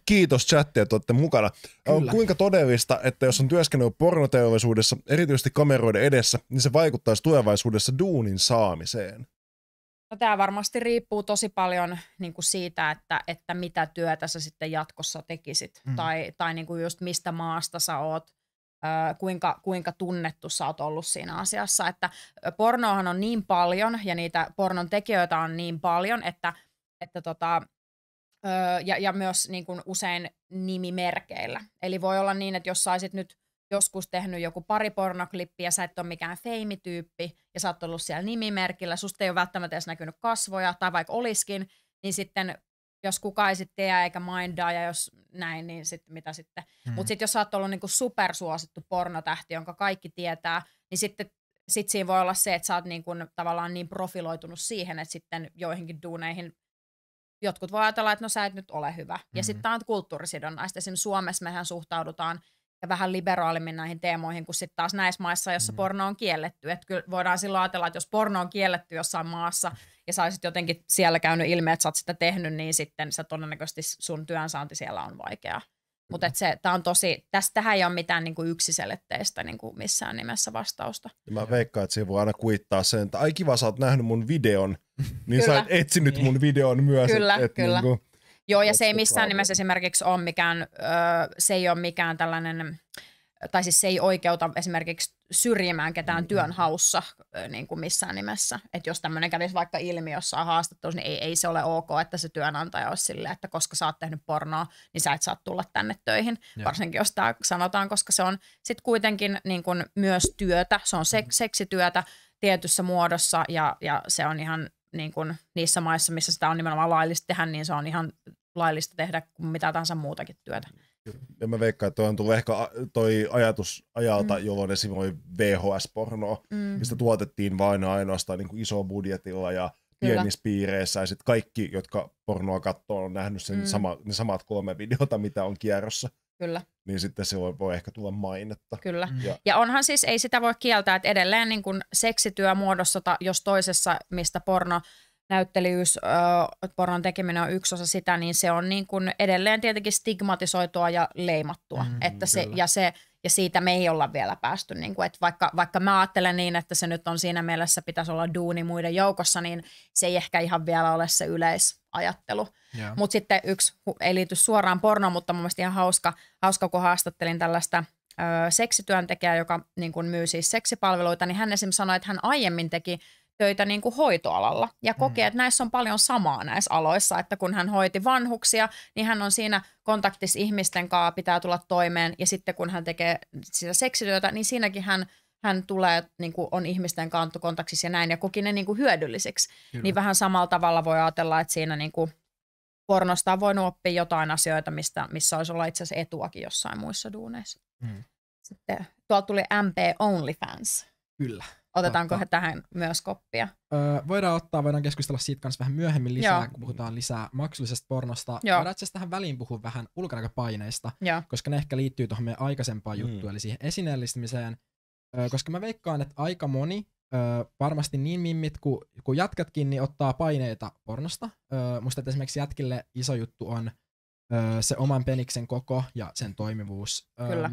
[SPEAKER 3] kiitos chatti, että olette mukana. Kyllä. Kuinka todellista, että jos on työskennellyt pornoteollisuudessa, erityisesti kameroiden edessä, niin se vaikuttaisi tulevaisuudessa duunin saamiseen?
[SPEAKER 2] No tämä varmasti riippuu tosi paljon niin kuin siitä, että, että mitä työtä sä sitten jatkossa tekisit mm. tai, tai niin kuin just mistä maasta sä oot, äh, kuinka, kuinka tunnettu sä oot ollut siinä asiassa. Että pornoahan on niin paljon ja niitä pornon tekijöitä on niin paljon, että, että tota, äh, ja, ja myös niin kuin usein nimimerkeillä. Eli voi olla niin, että jos saisit nyt joskus tehnyt joku pari pornoklippiä, sä et ole mikään feimityyppi ja sä oot ollut siellä nimimerkillä, susta ei ole välttämättä edes näkynyt kasvoja tai vaikka oliskin, niin sitten jos kukaan ei sitten tiedä eikä mindaa ja jos näin, niin sitten mitä sitten. Mm. Mutta sitten jos sä oot ollut niinku supersuosittu pornotähti, jonka kaikki tietää, niin sitten sit siinä voi olla se, että sä oot niinku tavallaan niin profiloitunut siihen, että sitten joihinkin duuneihin jotkut voi ajatella, että no sä et nyt ole hyvä. Mm-hmm. Ja sitten hmm. tämä on kulttuurisidonnaista. Esimerkiksi Suomessa mehän suhtaudutaan – ja vähän liberaalimmin näihin teemoihin kuin sitten taas näissä maissa, jossa mm. porno on kielletty. Että kyllä voidaan silloin ajatella, että jos porno on kielletty jossain maassa ja sä olisit jotenkin siellä käynyt ilme, että sä oot sitä tehnyt, niin sitten sä todennäköisesti sun työnsaanti siellä on vaikeaa. Mutta se, tää on tosi, tästähän ei ole mitään niinku yksiselitteistä niinku missään nimessä vastausta.
[SPEAKER 3] Ja mä veikkaan, että se voi aina kuittaa sen, että ai kiva, sä oot nähnyt mun videon, niin kyllä. sä et etsinyt mun niin. videon myös. Kyllä, et, et kyllä. Niinku,
[SPEAKER 2] Joo, ja se ei missään nimessä esimerkiksi ole mikään, se ei ole mikään tällainen, tai siis se ei oikeuta esimerkiksi syrjimään ketään mm-hmm. työnhaussa niin kuin missään nimessä. Että jos tämmöinen kävisi vaikka ilmi jossain haastattelussa, niin ei, ei se ole ok, että se työnantaja olisi silleen, että koska sä oot tehnyt pornoa, niin sä et saa tulla tänne töihin. Ja. Varsinkin jos tämä sanotaan, koska se on sitten kuitenkin niin kuin myös työtä, se on mm. seksityötä tietyssä muodossa ja, ja se on ihan niin kun niissä maissa, missä sitä on nimenomaan laillista tehdä, niin se on ihan laillista tehdä kuin mitä tahansa muutakin
[SPEAKER 3] työtä. Ja mä veikkaan, että toi on tullut ehkä toi ajatus ajalta, mm. jolloin esim. oli VHS-pornoa, mm. mistä tuotettiin vain ainoastaan niin kuin iso budjetilla ja Kyllä. pienissä piireissä. Ja sitten kaikki, jotka pornoa katsoo, on nähnyt sen mm. sama, ne samat kolme videota, mitä on kierrossa. Kyllä. Niin sitten se voi, voi ehkä tulla mainetta. Kyllä. Mm. Ja,
[SPEAKER 2] ja onhan siis, ei sitä voi kieltää, että edelleen niin kuin seksityömuodossa, jos toisessa, mistä porno näyttelijyys, äh, poron tekeminen on yksi osa sitä, niin se on niin kuin edelleen tietenkin stigmatisoitua ja leimattua. Mm, että se, ja, se, ja siitä me ei olla vielä päästy. Niin kuin, että vaikka, vaikka mä ajattelen niin, että se nyt on siinä mielessä pitäisi olla duuni muiden joukossa, niin se ei ehkä ihan vielä ole se yleis, ajattelu. Yeah. Mutta sitten yksi, ei liity suoraan porno, mutta mun mielestä ihan hauska, hauska kun haastattelin tällaista ö, seksityöntekijää, joka niin kun myy siis seksipalveluita, niin hän esimerkiksi sanoi, että hän aiemmin teki töitä niin kuin hoitoalalla ja kokee, mm. että näissä on paljon samaa näissä aloissa, että kun hän hoiti vanhuksia, niin hän on siinä kontaktissa ihmisten kanssa, pitää tulla toimeen ja sitten kun hän tekee sitä seksityötä, niin siinäkin hän – hän tulee, niin kuin on ihmisten kantokontaktissa ja näin, ja koki ne niin kuin hyödylliseksi. Kyllä. Niin vähän samalla tavalla voi ajatella, että siinä niin kuin pornosta on voinut oppia jotain asioita, mistä, missä olisi olla itse asiassa etuakin jossain muissa duuneissa. Mm. Sitten tuolla tuli MP OnlyFans. Kyllä. Otetaanko Totta. tähän myös koppia?
[SPEAKER 1] Öö, voidaan ottaa, voidaan keskustella siitä kanssa vähän myöhemmin lisää, Joo. kun puhutaan lisää maksullisesta pornosta. Joo. Voidaan itse tähän väliin puhua vähän ulkonäköpaineista, Joo. koska ne ehkä liittyy tuohon meidän aikaisempaan mm. juttuun, eli siihen esineellistämiseen – koska mä veikkaan, että aika moni, ö, varmasti niin mimmit kuin, kuin jätkätkin, niin ottaa paineita pornosta. Ö, musta että esimerkiksi jätkille iso juttu on ö, se oman peniksen koko ja sen toimivuus. Kyllä.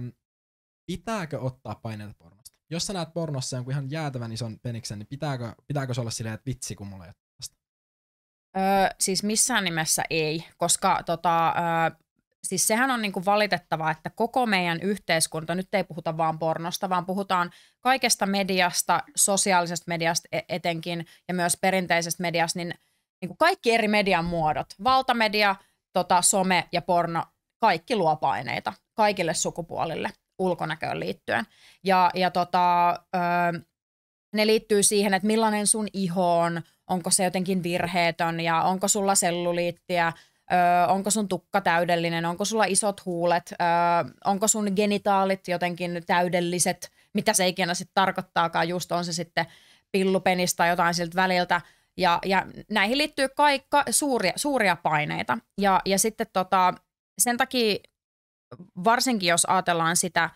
[SPEAKER 1] pitääkö ottaa paineita pornosta? Jos sä näet pornossa jonkun ihan jäätävän ison peniksen, niin pitääkö, pitääkö se olla silleen, että vitsi, kun mulla ei
[SPEAKER 2] Öö, siis missään nimessä ei, koska tota, öö, siis sehän on niin kuin valitettavaa, että koko meidän yhteiskunta, nyt ei puhuta vaan pornosta, vaan puhutaan kaikesta mediasta, sosiaalisesta mediasta e- etenkin ja myös perinteisestä mediasta, niin, niin kuin kaikki eri median muodot, valtamedia, tota, some ja porno, kaikki luo paineita kaikille sukupuolille ulkonäköön liittyen. Ja, ja tota, ö, ne liittyy siihen, että millainen sun iho on, onko se jotenkin virheetön ja onko sulla selluliittiä, Ö, onko sun tukka täydellinen, onko sulla isot huulet, ö, onko sun genitaalit jotenkin täydelliset, mitä se ikinä sitten tarkoittaakaan, just on se sitten pillupenis tai jotain siltä väliltä. Ja, ja näihin liittyy kaikka suuria, suuria paineita. Ja, ja sitten tota, sen takia, varsinkin jos ajatellaan sitä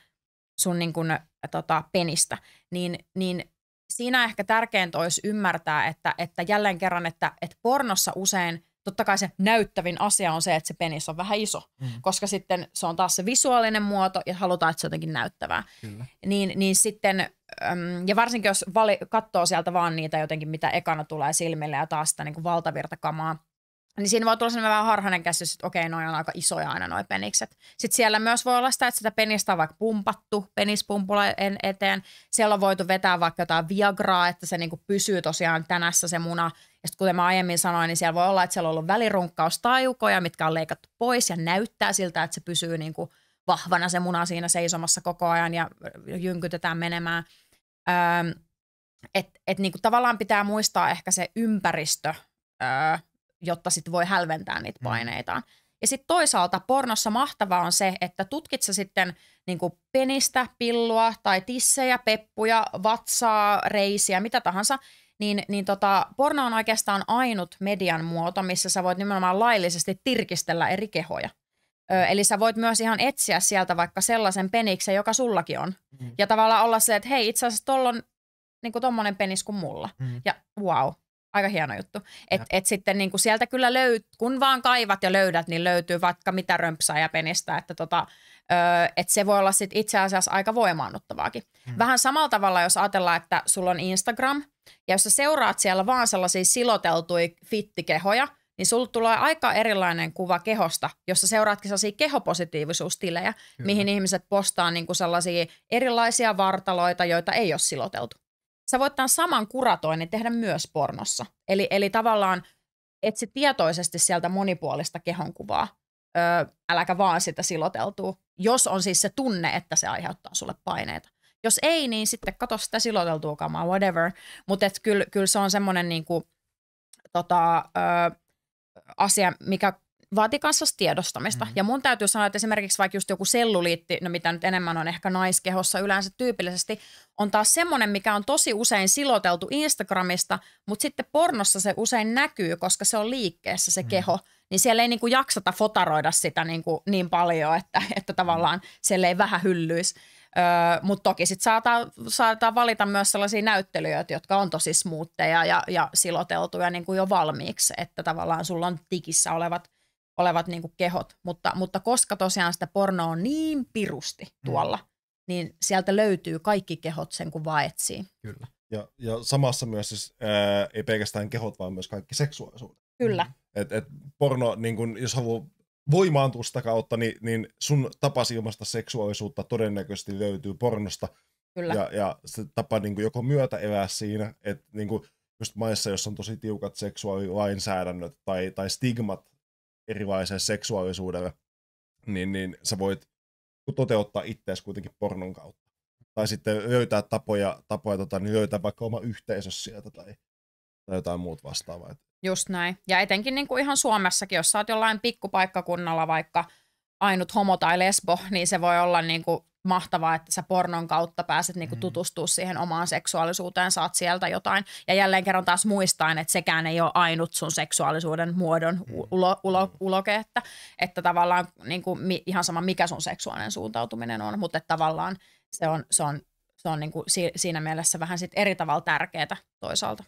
[SPEAKER 2] sun niin kun, tota, penistä, niin, niin siinä ehkä tärkeintä olisi ymmärtää, että, että jälleen kerran, että, että pornossa usein – totta kai se näyttävin asia on se, että se penis on vähän iso, mm. koska sitten se on taas se visuaalinen muoto ja halutaan, että se on jotenkin näyttävää. Kyllä. Niin, niin sitten, ja varsinkin jos vali, katsoo sieltä vaan niitä jotenkin, mitä ekana tulee silmille ja taas sitä niin kuin valtavirtakamaa, niin siinä voi tulla sellainen vähän harhainen käsitys, että okei, noin on aika isoja aina noin penikset. Sitten siellä myös voi olla sitä, että sitä penistä on vaikka pumpattu penispumpula eteen. Siellä on voitu vetää vaikka jotain viagraa, että se kuin niinku pysyy tosiaan tänässä se muna – ja sitten kuten mä aiemmin sanoin, niin siellä voi olla, että siellä on ollut välirunkkaustaiukoja, mitkä on leikattu pois ja näyttää siltä, että se pysyy niin kuin vahvana se muna siinä seisomassa koko ajan ja jynkytetään menemään. Öö, että et niinku tavallaan pitää muistaa ehkä se ympäristö, öö, jotta sitten voi hälventää niitä mm. paineitaan. Ja sitten toisaalta pornossa mahtavaa on se, että tutkitsa sitten niin kuin penistä, pillua tai tissejä, peppuja, vatsaa, reisiä, mitä tahansa – niin, niin tota, porno on oikeastaan ainut median muoto, missä sä voit nimenomaan laillisesti tirkistellä eri kehoja. Ö, mm. eli sä voit myös ihan etsiä sieltä vaikka sellaisen peniksen, joka sullakin on. Mm. Ja tavallaan olla se, että hei, itse asiassa tuolla on niin tuommoinen penis kuin mulla. Mm. Ja wow, aika hieno juttu. Että et sitten niin sieltä kyllä löyt, kun vaan kaivat ja löydät, niin löytyy vaikka mitä römpsää ja penistä, että tota, ö, et se voi olla sit itse asiassa aika voimaannuttavaakin. Mm. Vähän samalla tavalla, jos ajatellaan, että sulla on Instagram, ja jos sä seuraat siellä vaan sellaisia siloteltuja fittikehoja, niin sulla tulee aika erilainen kuva kehosta, jossa seuraatkin sellaisia kehopositiivisuustilejä, Kyllä. mihin ihmiset postaa niin kuin sellaisia erilaisia vartaloita, joita ei ole siloteltu. Sä voit tämän saman kuratoinnin tehdä myös pornossa. Eli, eli tavallaan etsi tietoisesti sieltä monipuolista kehonkuvaa, öö, äläkä vaan sitä siloteltua, jos on siis se tunne, että se aiheuttaa sulle paineita. Jos ei, niin sitten katso sitä siloteltua kamaa, whatever. Mutta kyllä kyl se on semmoinen niinku, tota, asia, mikä vaatii kanssa tiedostamista. Mm-hmm. Ja mun täytyy sanoa, että esimerkiksi vaikka just joku selluliitti, no mitä nyt enemmän on ehkä naiskehossa yleensä tyypillisesti, on taas semmoinen, mikä on tosi usein siloteltu Instagramista, mutta sitten pornossa se usein näkyy, koska se on liikkeessä se mm-hmm. keho. Niin siellä ei niinku jaksata fotaroida sitä niinku niin paljon, että, että tavallaan siellä ei vähän hyllyisi. Öö, Mutta toki sitten saataan, saataan valita myös sellaisia näyttelyjä, jotka on tosi smootteja ja, ja siloteltuja niin kuin jo valmiiksi, että tavallaan sulla on tikissä olevat, olevat niin kuin kehot. Mutta, mutta koska tosiaan sitä pornoa on niin pirusti mm. tuolla, mm. niin sieltä löytyy kaikki kehot sen, kun vaan etsii.
[SPEAKER 3] Kyllä. Ja, ja samassa myös siis, ää, ei pelkästään kehot, vaan myös kaikki seksuaalisuudet. Kyllä. Et, et porno, niin kun, jos haluaa voimaantusta kautta, niin, niin sun tapas ilmaista seksuaalisuutta todennäköisesti löytyy pornosta. Kyllä. Ja, ja se tapa niin kuin joko myötä elää siinä, että niin kuin just maissa, jossa on tosi tiukat seksuaalilainsäädännöt tai, tai stigmat erilaiseen seksuaalisuudelle, niin, niin sä voit toteuttaa itseäsi kuitenkin pornon kautta. Tai sitten löytää tapoja, tapoja tota, niin löytää vaikka oma yhteisö sieltä tai, tai jotain muut vastaavaa.
[SPEAKER 2] Just näin. Ja etenkin niin kuin ihan Suomessakin, jos sä oot jollain pikkupaikkakunnalla vaikka ainut homo tai lesbo, niin se voi olla niin kuin mahtavaa, että sä pornon kautta pääset niin kuin mm. tutustua siihen omaan seksuaalisuuteen, saat sieltä jotain. Ja jälleen kerran taas muistaen, että sekään ei ole ainut sun seksuaalisuuden muodon mm. ulo, ulo, mm. uloke, että, että tavallaan niin kuin ihan sama mikä sun seksuaalinen suuntautuminen on, mutta että tavallaan se on, se on, se on niin kuin siinä mielessä vähän sit eri tavalla tärkeää toisaalta.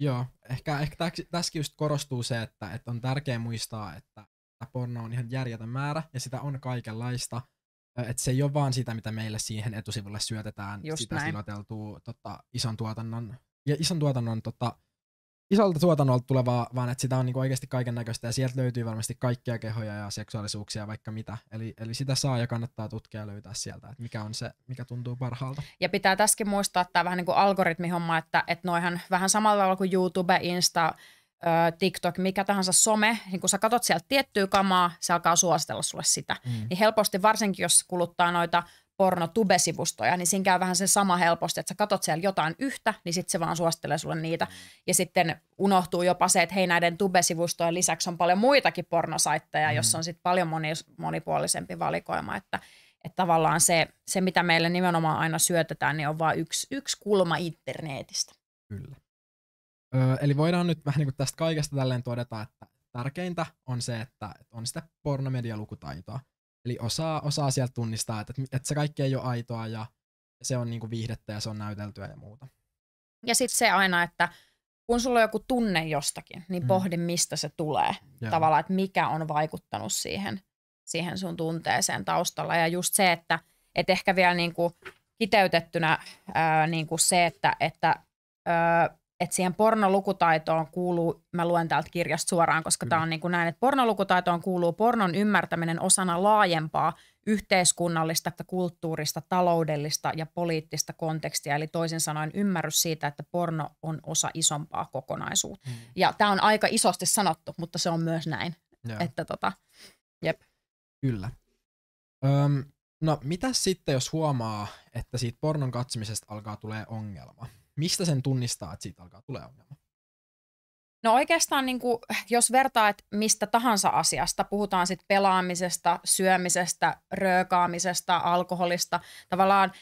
[SPEAKER 1] Joo, ehkä, ehkä tässäkin just korostuu se, että, että on tärkeää muistaa, että, että porno on ihan järjetön määrä ja sitä on kaikenlaista. Että se ei ole vaan sitä, mitä meille siihen etusivulle syötetään, Just sitä näin. siloteltua tota, ison tuotannon, ja ison tuotannon tota, isolta tuotannolta tulevaa, vaan että sitä on niinku oikeasti kaiken näköistä ja sieltä löytyy varmasti kaikkia kehoja ja seksuaalisuuksia vaikka mitä. Eli, eli sitä saa ja kannattaa tutkia ja löytää sieltä, että mikä on se, mikä tuntuu parhaalta.
[SPEAKER 2] Ja pitää tässäkin muistaa tämä vähän niin kuin algoritmihomma, että, että noihan vähän samalla tavalla kuin YouTube, Insta, TikTok, mikä tahansa some, niin kun sä katot sieltä tiettyä kamaa, se alkaa suositella sulle sitä. Mm. Niin helposti, varsinkin jos kuluttaa noita pornotube-sivustoja, niin siinä käy vähän se sama helposti, että sä katot siellä jotain yhtä, niin sitten se vaan suostelee sulle niitä. Mm. Ja sitten unohtuu jopa se, että hei näiden tube-sivustojen lisäksi on paljon muitakin pornosaitteja, mm. jossa on sitten paljon moni, monipuolisempi valikoima, että, että tavallaan se, se, mitä meille nimenomaan aina syötetään, niin on vain yksi, yksi kulma internetistä. Kyllä.
[SPEAKER 1] Ö, eli voidaan nyt vähän niin kuin tästä kaikesta tälleen todeta, että tärkeintä on se, että on sitä pornomedialukutaitoa. Eli osaa, osaa sieltä tunnistaa, että, että se kaikki ei ole aitoa ja se on niin viihdettä ja se on näyteltyä ja muuta.
[SPEAKER 2] Ja sitten se aina, että kun sulla on joku tunne jostakin, niin mm. pohdi, mistä se tulee. Joo. Tavallaan, että mikä on vaikuttanut siihen, siihen sun tunteeseen taustalla. Ja just se, että et ehkä vielä niin kuin kiteytettynä ää, niin kuin se, että, että ää, että siihen pornolukutaitoon kuuluu, mä luen täältä kirjasta suoraan, koska tämä on niin kuin näin, että pornolukutaitoon kuuluu pornon ymmärtäminen osana laajempaa yhteiskunnallista, kulttuurista, taloudellista ja poliittista kontekstia, eli toisin sanoen ymmärrys siitä, että porno on osa isompaa kokonaisuutta. Mm. Ja tämä on aika isosti sanottu, mutta se on myös näin. Yeah. Että tota, jep.
[SPEAKER 1] Kyllä. Öm, no mitä sitten, jos huomaa, että siitä pornon katsomisesta alkaa tulee ongelma? mistä sen tunnistaa, että siitä alkaa tulee ongelma?
[SPEAKER 2] No oikeastaan niin kuin, jos vertaa, että mistä tahansa asiasta, puhutaan sitten pelaamisesta, syömisestä, röökaamisesta, alkoholista, tavallaan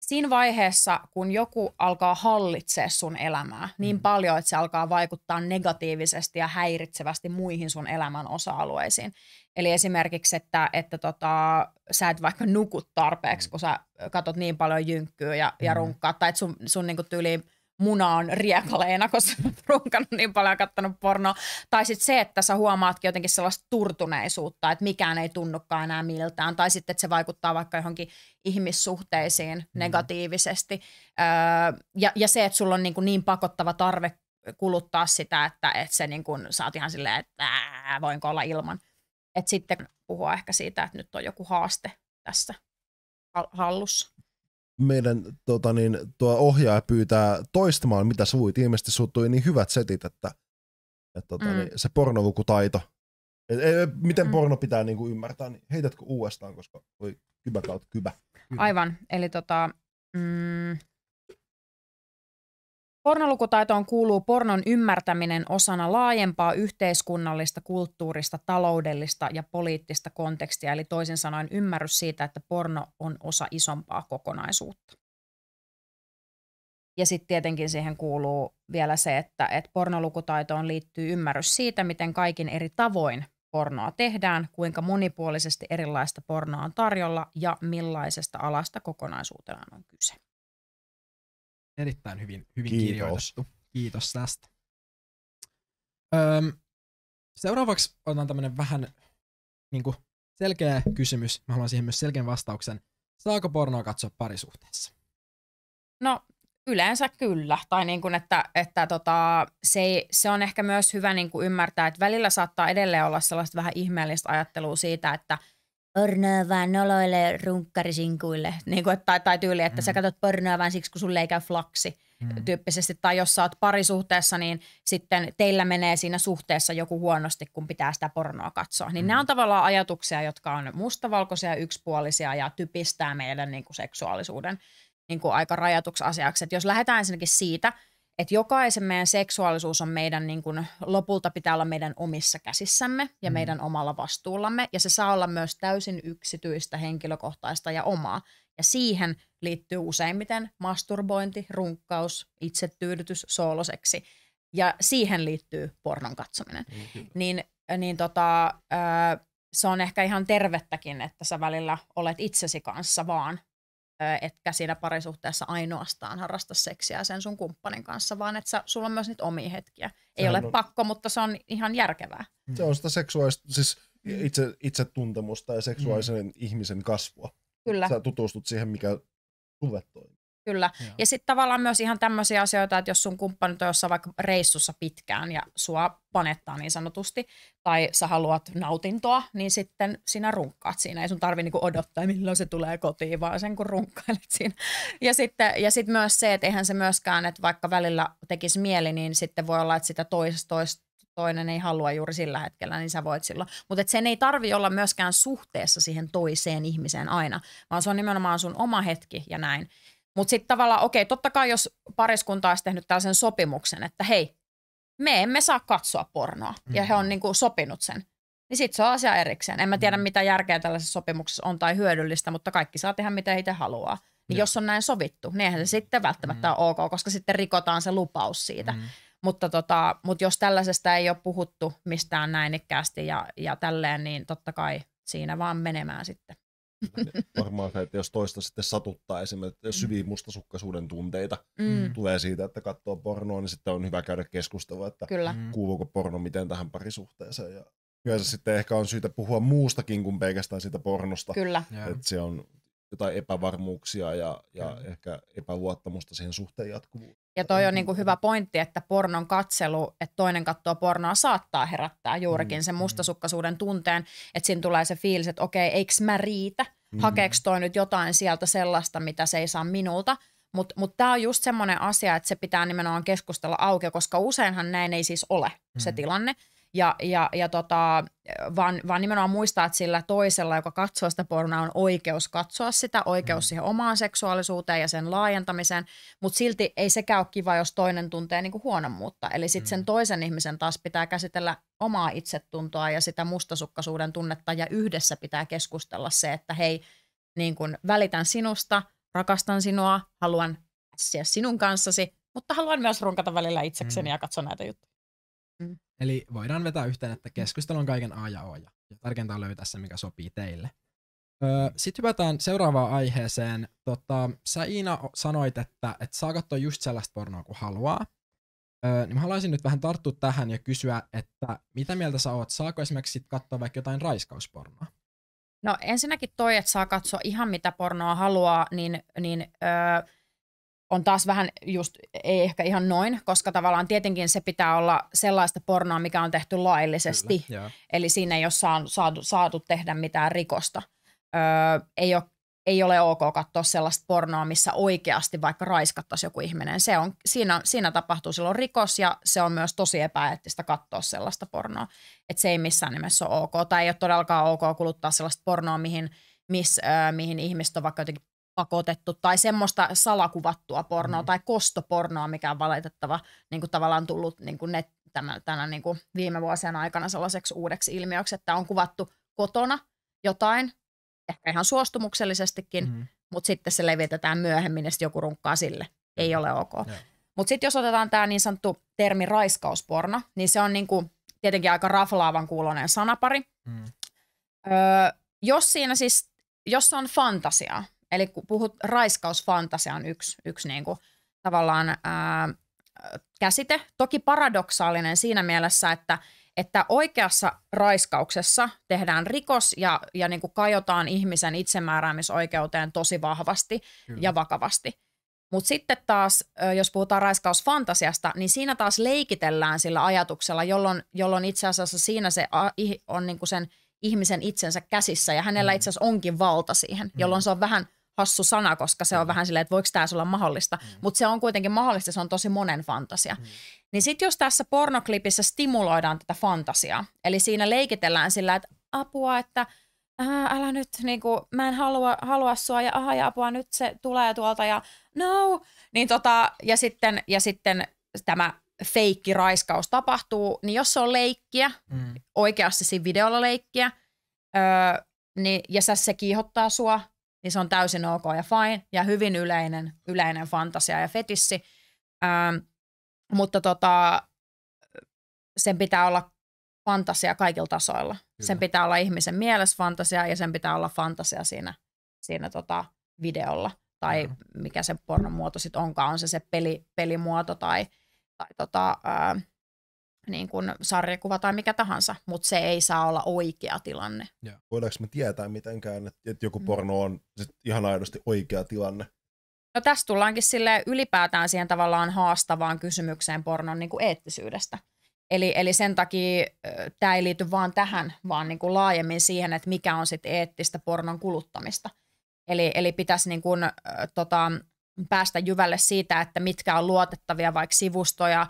[SPEAKER 2] siinä vaiheessa, kun joku alkaa hallitsee sun elämää niin mm. paljon, että se alkaa vaikuttaa negatiivisesti ja häiritsevästi muihin sun elämän osa-alueisiin, Eli esimerkiksi, että, että tota, sä et vaikka nuku tarpeeksi, mm. kun sä katot niin paljon jynkkyä ja, ja mm. runkkaa, tai että sun, sun niinku tyyli muna on riekaleena, koska oot runkannut niin paljon ja kattanut pornoa. Tai sitten se, että sä huomaatkin jotenkin sellaista turtuneisuutta, että mikään ei tunnukaan enää miltään. Tai sitten, että se vaikuttaa vaikka johonkin ihmissuhteisiin mm. negatiivisesti. Öö, ja, ja se, että sulla on niin, kuin niin pakottava tarve kuluttaa sitä, että, että se niin kuin, sä oot ihan silleen, että ää, voinko olla ilman. Et sitten puhua ehkä siitä, että nyt on joku haaste tässä hallussa.
[SPEAKER 3] Meidän tota niin, tuo ohjaaja pyytää toistamaan, mitä voit. Ilmeisesti suuttui niin hyvät setit, että, että tota, niin, mm. niin, se pornolukutaito. Et, et, miten mm. porno pitää niin kuin, ymmärtää, niin heitätkö uudestaan, koska voi kybä kautta kybä.
[SPEAKER 2] Aivan, eli tota, mm, Pornolukutaitoon kuuluu pornon ymmärtäminen osana laajempaa yhteiskunnallista, kulttuurista, taloudellista ja poliittista kontekstia, eli toisin sanoen ymmärrys siitä, että porno on osa isompaa kokonaisuutta. Ja sitten tietenkin siihen kuuluu vielä se, että, että pornolukutaitoon liittyy ymmärrys siitä, miten kaikin eri tavoin pornoa tehdään, kuinka monipuolisesti erilaista pornoa on tarjolla ja millaisesta alasta kokonaisuutena on kyse.
[SPEAKER 1] Erittäin hyvin, hyvin Kiitos. kirjoitettu. Kiitos tästä. Öm, seuraavaksi otan tämmönen vähän niin kuin selkeä kysymys. Mä haluan siihen myös selkeän vastauksen. Saako pornoa katsoa parisuhteessa?
[SPEAKER 2] No yleensä kyllä. Tai niin kuin, että, että tota, se, ei, se, on ehkä myös hyvä niin kuin ymmärtää, että välillä saattaa edelleen olla sellaista vähän ihmeellistä ajattelua siitä, että – pornoa vaan noloille runkkarisinkuille. Niin kuin, tai, tai tyyli, että mm. sä katsot pornoa vaan siksi, kun sulle ei käy flaksi. Mm. tyyppisesti. Tai jos sä oot parisuhteessa, niin sitten teillä menee siinä suhteessa joku huonosti, kun pitää sitä pornoa katsoa. Niin mm. nämä on tavallaan ajatuksia, jotka on mustavalkoisia, yksipuolisia ja typistää meidän niin kuin seksuaalisuuden niin kuin aika rajatuksi asiaksi. Et jos lähdetään ensinnäkin siitä, että jokaisen meidän seksuaalisuus on meidän, niin kuin, lopulta pitää olla meidän omissa käsissämme ja mm. meidän omalla vastuullamme. Ja se saa olla myös täysin yksityistä, henkilökohtaista ja omaa. Ja siihen liittyy useimmiten masturbointi, runkkaus, itsetyydytys sooloseksi. Ja siihen liittyy pornon katsominen. Mm, niin, niin tota, ö, se on ehkä ihan tervettäkin, että sä välillä olet itsesi kanssa vaan etkä siinä parisuhteessa ainoastaan harrasta seksiä sen sun kumppanin kanssa, vaan että sulla on myös niitä omia hetkiä. Ei se ole on... pakko, mutta se on ihan järkevää.
[SPEAKER 3] Mm. Se on sitä seksuaalista, siis itse, itsetuntemusta ja seksuaalisen mm. ihmisen kasvua. Kyllä. Sä tutustut siihen, mikä sulle toimii.
[SPEAKER 2] Kyllä. Joo. Ja sitten tavallaan myös ihan tämmöisiä asioita, että jos sun kumppani on jossain vaikka reissussa pitkään ja sua panettaa niin sanotusti, tai sä haluat nautintoa, niin sitten sinä runkkaat siinä. Ei sun tarvi niinku odottaa, milloin se tulee kotiin, vaan sen kun runkkailet siinä. Ja sitten ja sit myös se, että eihän se myöskään, että vaikka välillä tekisi mieli, niin sitten voi olla, että sitä toista, toista toinen ei halua juuri sillä hetkellä, niin sä voit silloin. Mutta sen ei tarvi olla myöskään suhteessa siihen toiseen ihmiseen aina, vaan se on nimenomaan sun oma hetki ja näin. Mutta sitten tavallaan, okei, totta kai jos pariskunta olisi tehnyt tällaisen sopimuksen, että hei, me emme saa katsoa pornoa, mm. ja he on mm. niin kuin sopinut sen, niin sitten se on asia erikseen. En mä tiedä, mm. mitä järkeä tällaisessa sopimuksessa on tai hyödyllistä, mutta kaikki saa tehdä, mitä itse haluaa. Niin ja. jos on näin sovittu, niin eihän se sitten välttämättä mm. ole ok, koska sitten rikotaan se lupaus siitä. Mm. Mutta, tota, mutta jos tällaisesta ei ole puhuttu mistään näin ikkäästi ja, ja tälleen, niin totta kai siinä vaan menemään sitten.
[SPEAKER 3] Varmaan se, että jos toista sitten satuttaa esimerkiksi mm. syviä mustasukkaisuuden tunteita, mm. tulee siitä, että katsoo pornoa, niin sitten on hyvä käydä keskustelua, että Kyllä. Mm. kuuluuko porno miten tähän parisuhteeseen. Ja yleensä sitten ehkä on syytä puhua muustakin kuin pelkästään siitä pornosta. Kyllä. Että se on jotain epävarmuuksia ja, ja ehkä epäluottamusta siihen suhteen jatkuvuuteen. Ja
[SPEAKER 2] toi on mm-hmm. niin kuin hyvä pointti, että pornon katselu, että toinen katsoo pornoa, saattaa herättää juurikin mm. sen mm-hmm. mustasukkaisuuden tunteen, että siinä tulee se fiilis, että okei, eikö mä riitä, mm.
[SPEAKER 3] Mm-hmm. hakeeko
[SPEAKER 2] toi nyt jotain sieltä sellaista, mitä se ei saa minulta. Mutta mut, tämä on just semmoinen asia, että se pitää nimenomaan keskustella auki, koska useinhan näin ei siis ole mm. se tilanne. Ja, ja, ja tota, vaan, vaan nimenomaan muistaa, että sillä toisella, joka katsoo sitä pornoa, on oikeus katsoa sitä, oikeus mm. siihen omaan seksuaalisuuteen ja sen laajentamiseen, mutta silti ei sekään ole kiva, jos toinen tuntee niinku huonommuutta. Eli sitten mm. sen toisen ihmisen taas pitää käsitellä omaa itsetuntoa ja sitä mustasukkaisuuden tunnetta ja yhdessä pitää keskustella se, että hei, niin kun välitän sinusta, rakastan sinua, haluan siellä sinun kanssasi, mutta haluan myös runkata välillä itsekseni mm. ja katsoa näitä juttuja.
[SPEAKER 1] Mm. Eli voidaan vetää yhteen, että keskustelu on kaiken A ja O ja tarkentaa löytää se, mikä sopii teille. Öö, Sitten hypätään seuraavaan aiheeseen. Tota, sä Iina sanoit, että, että saa katsoa just sellaista pornoa kuin haluaa. Öö, niin mä haluaisin nyt vähän tarttua tähän ja kysyä, että mitä mieltä sä oot? Saako esimerkiksi sit katsoa vaikka jotain raiskauspornoa?
[SPEAKER 2] No ensinnäkin toi, että saa katsoa ihan mitä pornoa haluaa, niin, niin öö, on taas vähän just, ei ehkä ihan noin, koska tavallaan tietenkin se pitää olla sellaista pornoa, mikä on tehty laillisesti. Kyllä, Eli siinä ei ole saanut, saatu, saatu tehdä mitään rikosta. Öö, ei, ole, ei ole ok katsoa sellaista pornoa, missä oikeasti vaikka raiskattaisi joku ihminen. Se on, siinä, siinä tapahtuu silloin rikos ja se on myös tosi epäeettistä katsoa sellaista pornoa. Että se ei missään nimessä ole ok. Tai ei ole todellakaan ok kuluttaa sellaista pornoa, mihin – miss, öö, mihin ihmiset on vaikka jotenkin pakotettu tai semmoista salakuvattua pornoa mm. tai kostopornoa, mikä on valitettava niin kuin tavallaan tullut niin kuin net, tänä, tänä niin kuin viime vuosien aikana sellaiseksi uudeksi ilmiöksi, että on kuvattu kotona jotain, ehkä ihan suostumuksellisestikin, mm. Mm-hmm. mutta sitten se levitetään myöhemmin ja joku runkkaa sille. Ei ole ok. Mutta sitten jos otetaan tämä niin sanottu termi raiskausporno, niin se on niin kuin tietenkin aika raflaavan kuulonen sanapari. Mm. Öö, jos siinä siis, jos on fantasiaa, Eli kun puhut, raiskausfantasia on yksi, yksi niin kuin, tavallaan ää, käsite. Toki paradoksaalinen siinä mielessä, että, että oikeassa raiskauksessa tehdään rikos ja, ja niin kuin kajotaan ihmisen itsemääräämisoikeuteen tosi vahvasti Kyllä. ja vakavasti. Mutta sitten taas, jos puhutaan raiskausfantasiasta, niin siinä taas leikitellään sillä ajatuksella, jolloin, jolloin itse asiassa siinä se on niin kuin sen ihmisen itsensä käsissä ja hänellä mm. itse asiassa onkin valta siihen, mm. jolloin mm. se on vähän – hassu sana, koska se on mm. vähän silleen, että voiko tämä olla mahdollista. Mm. Mutta se on kuitenkin mahdollista, se on tosi monen fantasia. Mm. Niin sitten jos tässä pornoklipissä stimuloidaan tätä fantasiaa, eli siinä leikitellään sillä, että apua, että ää, älä nyt, niin kuin, mä en halua, halua sua ja aha ja apua, nyt se tulee tuolta ja no. Niin tota, ja sitten, ja sitten tämä feikki raiskaus tapahtuu, niin jos se on leikkiä, mm. oikeasti siinä videolla leikkiä, öö, niin, ja sä se kiihottaa sua, niin se on täysin ok ja fine ja hyvin yleinen, yleinen fantasia ja fetissi. Ähm, mutta tota, sen pitää olla fantasia kaikilla tasoilla. Kyllä. Sen pitää olla ihmisen mielessä fantasia ja sen pitää olla fantasia siinä, siinä tota videolla tai mm. mikä se pornomuoto sitten onkaan, on se se peli, pelimuoto tai, tai tota, ää, ähm, niin kuin sarjakuva tai mikä tahansa, mutta se ei saa olla oikea tilanne.
[SPEAKER 3] Ja. Voidaanko me tietää mitenkään, että, että joku mm. porno on sit ihan aidosti oikea tilanne?
[SPEAKER 2] No tässä tullaankin sille ylipäätään siihen tavallaan haastavaan kysymykseen pornon niin kuin eettisyydestä. Eli, eli sen takia tämä ei liity vaan tähän, vaan niin kuin laajemmin siihen, että mikä on sitten eettistä pornon kuluttamista. Eli, eli pitäisi niin kuin, tota, päästä jyvälle siitä, että mitkä on luotettavia vaikka sivustoja,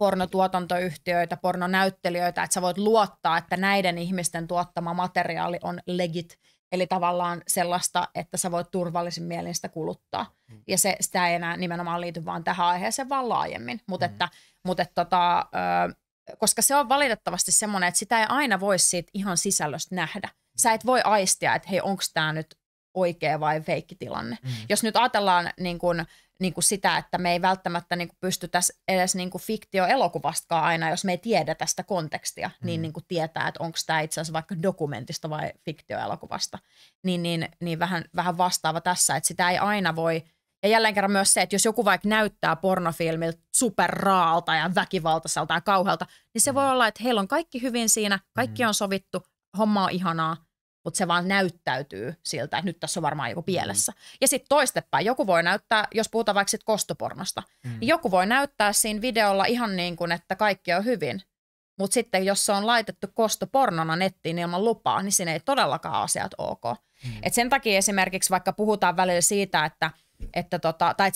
[SPEAKER 2] pornotuotantoyhtiöitä, pornonäyttelijöitä, että sä voit luottaa, että näiden ihmisten tuottama materiaali on legit. Eli tavallaan sellaista, että sä voit turvallisin mielin sitä kuluttaa. Mm. Ja se, sitä ei enää nimenomaan liity vaan tähän aiheeseen, vaan laajemmin. Mutta mm. että, mut että, tota, ö, koska se on valitettavasti semmoinen, että sitä ei aina voi siitä ihan sisällöstä nähdä. Sä et voi aistia, että hei, onko tämä nyt oikea vai feikki tilanne. Mm. Jos nyt ajatellaan niin kuin, niin kuin sitä, että me ei välttämättä niin kuin pystytä edes niin kuin fiktioelokuvastakaan aina, jos me ei tiedä tästä kontekstia, mm. niin, niin kuin tietää, että onko tämä itse asiassa vaikka dokumentista vai fiktioelokuvasta. Niin, niin, niin vähän, vähän vastaava tässä, että sitä ei aina voi ja jälleen kerran myös se, että jos joku vaikka näyttää pornofilmiltä superraalta ja väkivaltaiselta ja kauhealta, niin se mm. voi olla, että heillä on kaikki hyvin siinä, kaikki mm. on sovittu, homma on ihanaa, mutta se vaan näyttäytyy siltä, että nyt tässä on varmaan joku mm. pielessä. Mm. Ja sitten toistepäin, joku voi näyttää, jos puhutaan vaikka sit kostopornosta, mm. niin joku voi näyttää siinä videolla ihan niin kuin, että kaikki on hyvin, mutta sitten jos se on laitettu kostopornona nettiin ilman lupaa, niin siinä ei todellakaan asiat ok. Mm. Et sen takia esimerkiksi vaikka puhutaan välillä siitä, että – että tota, tai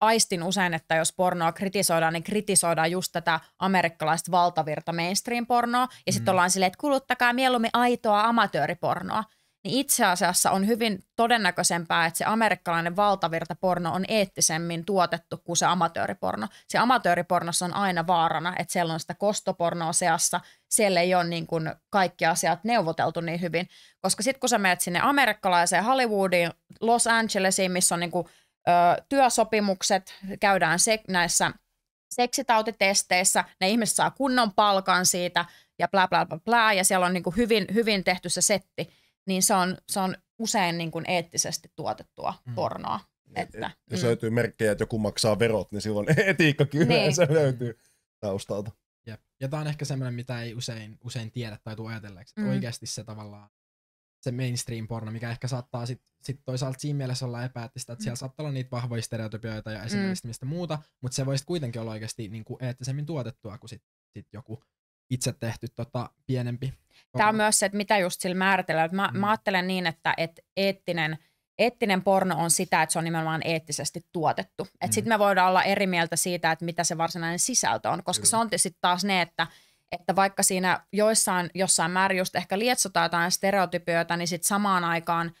[SPEAKER 2] aistin usein, että jos pornoa kritisoidaan, niin kritisoidaan just tätä amerikkalaista valtavirta mainstream-pornoa, ja sitten mm. ollaan silleen, että kuluttakaa mieluummin aitoa amatööripornoa niin itse asiassa on hyvin todennäköisempää, että se amerikkalainen valtavirtaporno on eettisemmin tuotettu kuin se amatööriporno. Se amatööripornossa on aina vaarana, että siellä on sitä kostopornoa seassa, siellä ei ole niin kuin kaikki asiat neuvoteltu niin hyvin, koska sitten kun sä menet sinne amerikkalaiseen Hollywoodiin, Los Angelesiin, missä on niin kuin, ö, työsopimukset, käydään se, näissä seksitautitesteissä, ne ihmiset saa kunnon palkan siitä ja bla bla bla bla, ja siellä on niin kuin hyvin, hyvin tehty se setti, niin se on, se on usein niin kuin eettisesti tuotettua mm. pornoa. Niin, että, et, jos mm.
[SPEAKER 3] löytyy merkkejä, että joku maksaa verot, niin silloin etiikkakin niin. yleensä löytyy taustalta. Jep.
[SPEAKER 1] Ja tämä on ehkä semmoinen, mitä ei usein, usein tiedä tai tule ajatelleeksi. Mm. Oikeasti se tavallaan se mainstream-porno, mikä ehkä saattaa sitten sit toisaalta siinä mielessä olla epäettistä, että mm. siellä saattaa olla niitä vahvoja stereotypioita ja esimerkiksi mm. muuta, mutta se voisi kuitenkin olla oikeasti niin kuin eettisemmin tuotettua kuin sit, sit joku itse tehty tota, pienempi. Tämä on
[SPEAKER 2] myös se, että mitä just sillä määritellään. Mä, mm. mä ajattelen niin, että et eettinen, eettinen porno on sitä, että se on nimenomaan eettisesti tuotettu. Mm. Sitten me voidaan olla eri mieltä siitä, että mitä se varsinainen sisältö on, koska Kyllä. se on sitten taas ne, että että vaikka siinä joissain, jossain määrin just ehkä lietsotaan jotain stereotypioita, niin sitten samaan aikaan,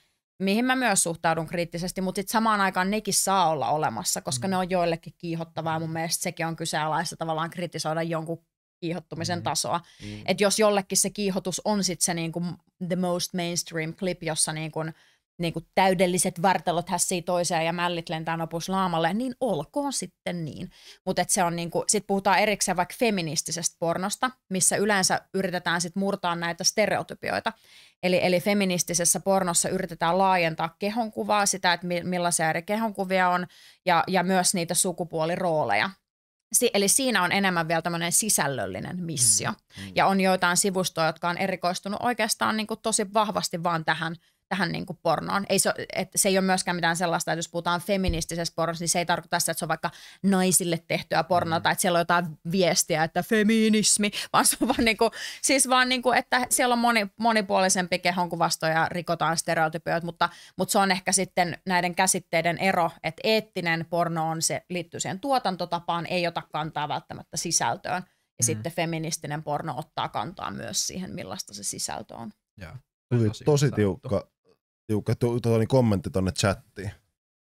[SPEAKER 2] mihin mä myös suhtaudun kriittisesti, mutta sitten samaan aikaan nekin saa olla olemassa, koska mm. ne on joillekin kiihottavaa. Mun mielestä sekin on kyseenalaista tavallaan kritisoida jonkun kiihottumisen mm. tasoa. Mm. Että jos jollekin se kiihotus on sitten se niinku the most mainstream clip, jossa niinku, niinku täydelliset vartalot hässii toiseen ja mällit lentää nopeus laamalle, niin olkoon sitten niin. Mutta se on niinku, sit puhutaan erikseen vaikka feministisestä pornosta, missä yleensä yritetään sit murtaa näitä stereotypioita. Eli, eli feministisessä pornossa yritetään laajentaa kehonkuvaa, sitä, että millaisia eri kehonkuvia on, ja, ja myös niitä sukupuolirooleja. Si- eli siinä on enemmän vielä tämmöinen sisällöllinen missio. Mm, mm. Ja on joitain sivustoja, jotka on erikoistunut oikeastaan niin kuin tosi vahvasti vaan tähän – tähän niin kuin pornoon. Ei se, että se ei ole myöskään mitään sellaista, että jos puhutaan feministisestä pornosta, niin se ei tarkoita sitä, että se on vaikka naisille tehtyä pornoa mm. tai että siellä on jotain viestiä, että feminismi, vaan se on vaan niin kuin, siis vaan niin kuin, että siellä on moni, monipuolisempi kehon kuvasto ja rikotaan stereotypioita, mutta, mutta se on ehkä sitten näiden käsitteiden ero, että eettinen porno on se, liittyy siihen tuotantotapaan, ei ota kantaa välttämättä sisältöön. Ja mm. sitten feministinen porno ottaa kantaa myös siihen, millaista se sisältö on. Yeah.
[SPEAKER 3] Tuli tosi, tosi tiukka Tiukka tu, tu, niin kommentti tuonne chattiin.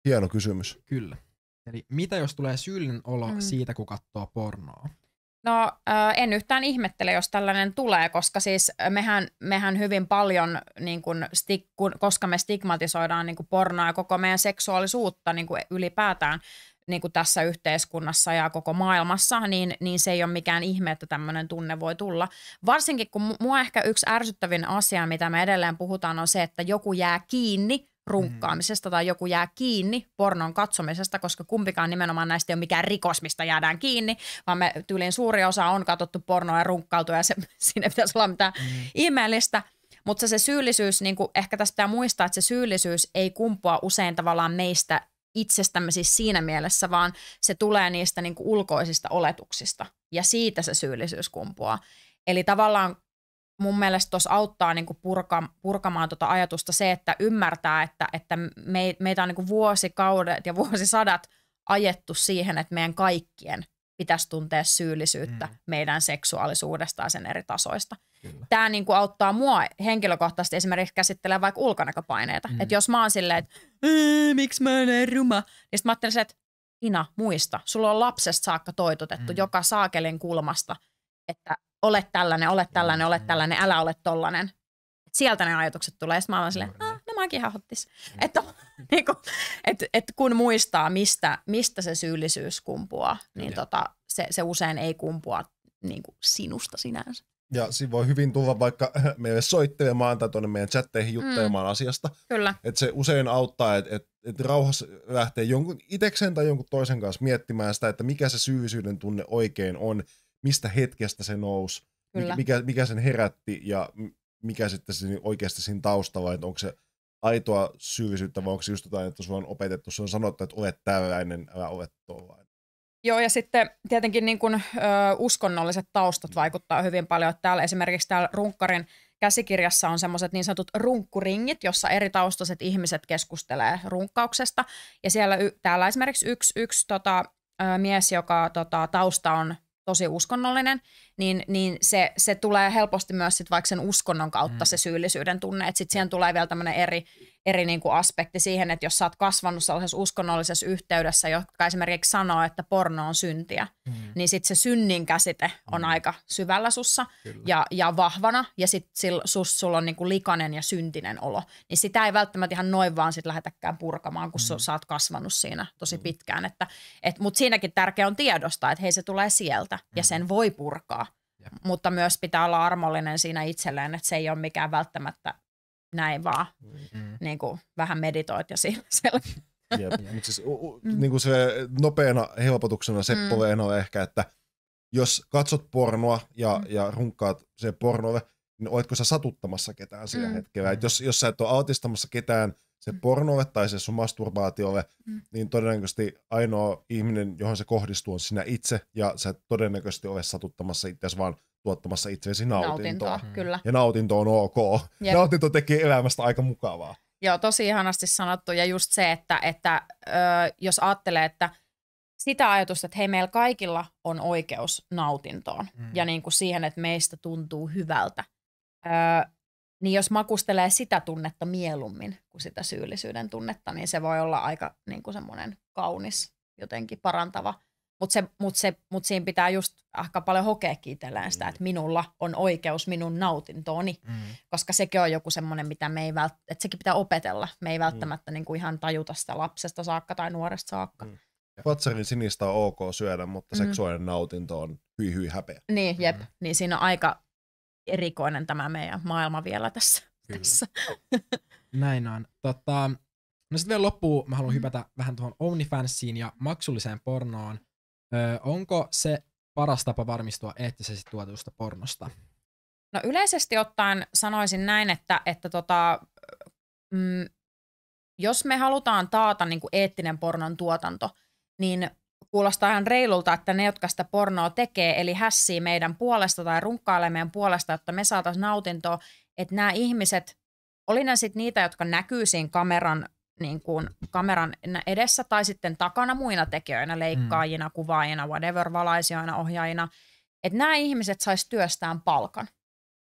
[SPEAKER 3] Hieno kysymys. Kyllä. Eli mitä jos tulee syyllinen olo mm. siitä, kun katsoo pornoa?
[SPEAKER 2] No en yhtään ihmettele, jos tällainen tulee, koska siis mehän, mehän hyvin paljon, niin kun koska me stigmatisoidaan niin kun pornoa ja koko meidän seksuaalisuutta niin ylipäätään, niin kuin tässä yhteiskunnassa ja koko maailmassa, niin, niin se ei ole mikään ihme, että tämmöinen tunne voi tulla. Varsinkin kun mua ehkä yksi ärsyttävin asia, mitä me edelleen puhutaan, on se, että joku jää kiinni runkkaamisesta tai joku jää kiinni pornon katsomisesta, koska kumpikaan nimenomaan näistä ei ole mikään rikos, mistä jäädään kiinni, vaan me tyylin suuri osa on katsottu pornoa ja runkkautua ja se, siinä pitäisi olla mitään mm. ihmeellistä. Mutta se, se syyllisyys, niin ehkä tässä pitää muistaa, että se syyllisyys ei kumpua usein tavallaan meistä itsestämme siis siinä mielessä, vaan se tulee niistä niin kuin ulkoisista oletuksista ja siitä se syyllisyys kumpuaa. Eli tavallaan mun mielestä tuossa auttaa niin kuin purka, purkamaan tuota ajatusta se, että ymmärtää, että, että me, meitä on niin kuin vuosikaudet ja vuosisadat ajettu siihen, että meidän kaikkien pitäisi tuntea syyllisyyttä mm. meidän seksuaalisuudesta ja sen eri tasoista. Kyllä. Tämä niin kuin auttaa mua henkilökohtaisesti esimerkiksi käsittelemään vaikka ulkonäköpaineita. Mm. Että jos mä oon silleen, että miksi mä en ruma, niin mä ajattelisin, että Ina, muista, sulla on lapsesta saakka toitotettu mm. joka saakelin kulmasta, että ole tällainen, ole tällainen, ole mm. tällainen, älä ole tollainen. sieltä ne ajatukset tulee. Sitten mä olen silleen, ah, no mäkin ihan hottis. Mm. Että niin kuin, et, et kun muistaa, mistä, mistä se syyllisyys kumpuaa, niin tota, se, se usein ei kumpua niin kuin sinusta sinänsä.
[SPEAKER 3] Ja siinä voi hyvin tulla vaikka meille soittelemaan tai tuonne meidän chatteihin mm. juttelemaan mm. asiasta. Kyllä. Et se usein auttaa, että et, et rauhassa lähtee jonkun itekseen tai jonkun toisen kanssa miettimään sitä, että mikä se syyllisyyden tunne oikein on, mistä hetkestä se nousi, mikä, mikä sen herätti ja mikä sitten siinä oikeasti siinä taustalla, että onko se – aitoa syyllisyyttä, vai onko se just jotain, että sulla on opetettu, se on sanottu, että olet tällainen, älä ole tollainen.
[SPEAKER 2] Joo, ja sitten tietenkin niin kun, ö, uskonnolliset taustat mm. vaikuttaa hyvin paljon. Täällä esimerkiksi täällä runkkarin käsikirjassa on semmoiset niin sanotut runkkuringit, jossa eri taustaiset ihmiset keskustelee runkkauksesta. Ja siellä y- täällä esimerkiksi yksi, yksi tota, ö, mies, joka tota, tausta on tosi uskonnollinen, niin, niin se, se tulee helposti myös sit vaikka sen uskonnon kautta mm. se syyllisyyden tunne. Että sitten siihen tulee vielä tämmöinen eri, eri niinku aspekti siihen, että jos sä oot kasvanut sellaisessa uskonnollisessa yhteydessä, joka esimerkiksi sanoo, että porno on syntiä, mm. niin sitten se synnin käsite on mm. aika syvällä sussa ja, ja vahvana, ja sitten sus, sulla on niinku likainen ja syntinen olo. Niin sitä ei välttämättä ihan noin vaan sit lähetäkään purkamaan, kun mm. sä oot kasvanut siinä tosi mm. pitkään. Että, et, Mutta siinäkin tärkeä on tiedostaa, että hei se tulee sieltä, mm. ja sen voi purkaa Jep. Mutta myös pitää olla armollinen siinä itselleen, että se ei ole mikään välttämättä näin vaan. Mm. Niin kuin vähän meditoit ja siinä Jep.
[SPEAKER 3] Jep. Siis, u, u, mm. niin kuin se nopeana helpotuksena Seppo mm. Leeno ehkä, että jos katsot pornoa ja, mm. ja runkkaat se pornolle, niin oletko sä satuttamassa ketään sillä mm. hetkellä. Et mm. jos, jos sä et ole altistamassa ketään – se mm. pornolle tai se sun masturbaatiolle, mm. niin todennäköisesti ainoa ihminen, johon se kohdistuu, on sinä itse, ja sä todennäköisesti ole satuttamassa itseäsi, vaan tuottamassa itseesi nautintoa. nautintoa mm. kyllä. Ja nautinto on ok. Jep. Nautinto tekee elämästä aika mukavaa.
[SPEAKER 2] Joo, tosi ihanasti sanottu. Ja just se, että, että ö, jos ajattelee, että sitä ajatusta, että hei, meillä kaikilla on oikeus nautintoon mm. ja niin kuin siihen, että meistä tuntuu hyvältä. Ö, niin jos makustelee sitä tunnetta mieluummin kuin sitä syyllisyyden tunnetta, niin se voi olla aika niin kuin semmoinen kaunis, jotenkin parantava. Mutta se, mut se, mut siinä pitää just aika paljon hokea itselleen sitä, mm. että minulla on oikeus minun nautintooni, mm. koska sekin on joku semmoinen, mitä me ei vält, että sekin pitää opetella. Me ei mm. välttämättä mm. niin kuin ihan tajuta sitä lapsesta saakka tai nuoresta saakka. Mm.
[SPEAKER 3] Patsarin sinistä on ok syödä, mutta mm. seksuaalinen nautinto on hyi hyi häpeä.
[SPEAKER 2] Niin, jep. Mm. Niin siinä on aika erikoinen tämä meidän maailma vielä tässä. tässä.
[SPEAKER 3] Näin on. Tota,
[SPEAKER 1] no sitten vielä loppuun mä haluan mm-hmm. hypätä vähän tuohon OnlyFansiin ja maksulliseen pornoon. Ö, onko se paras tapa varmistua eettisesti tuotetusta pornosta?
[SPEAKER 3] No
[SPEAKER 2] yleisesti ottaen sanoisin näin, että, että tota, mm, jos me halutaan taata niin kuin eettinen pornon tuotanto, niin kuulostaa ihan reilulta, että ne, jotka sitä pornoa tekee, eli hässii meidän puolesta tai runkkailee meidän puolesta, että me saataisiin nautintoa, että nämä ihmiset, oli ne sitten niitä, jotka näkyy siinä kameran, niin kuin, kameran edessä tai sitten takana muina tekijöinä, mm. leikkaajina, mm. kuvaajina, whatever, valaisijoina, ohjaajina, että nämä ihmiset sais työstään palkan.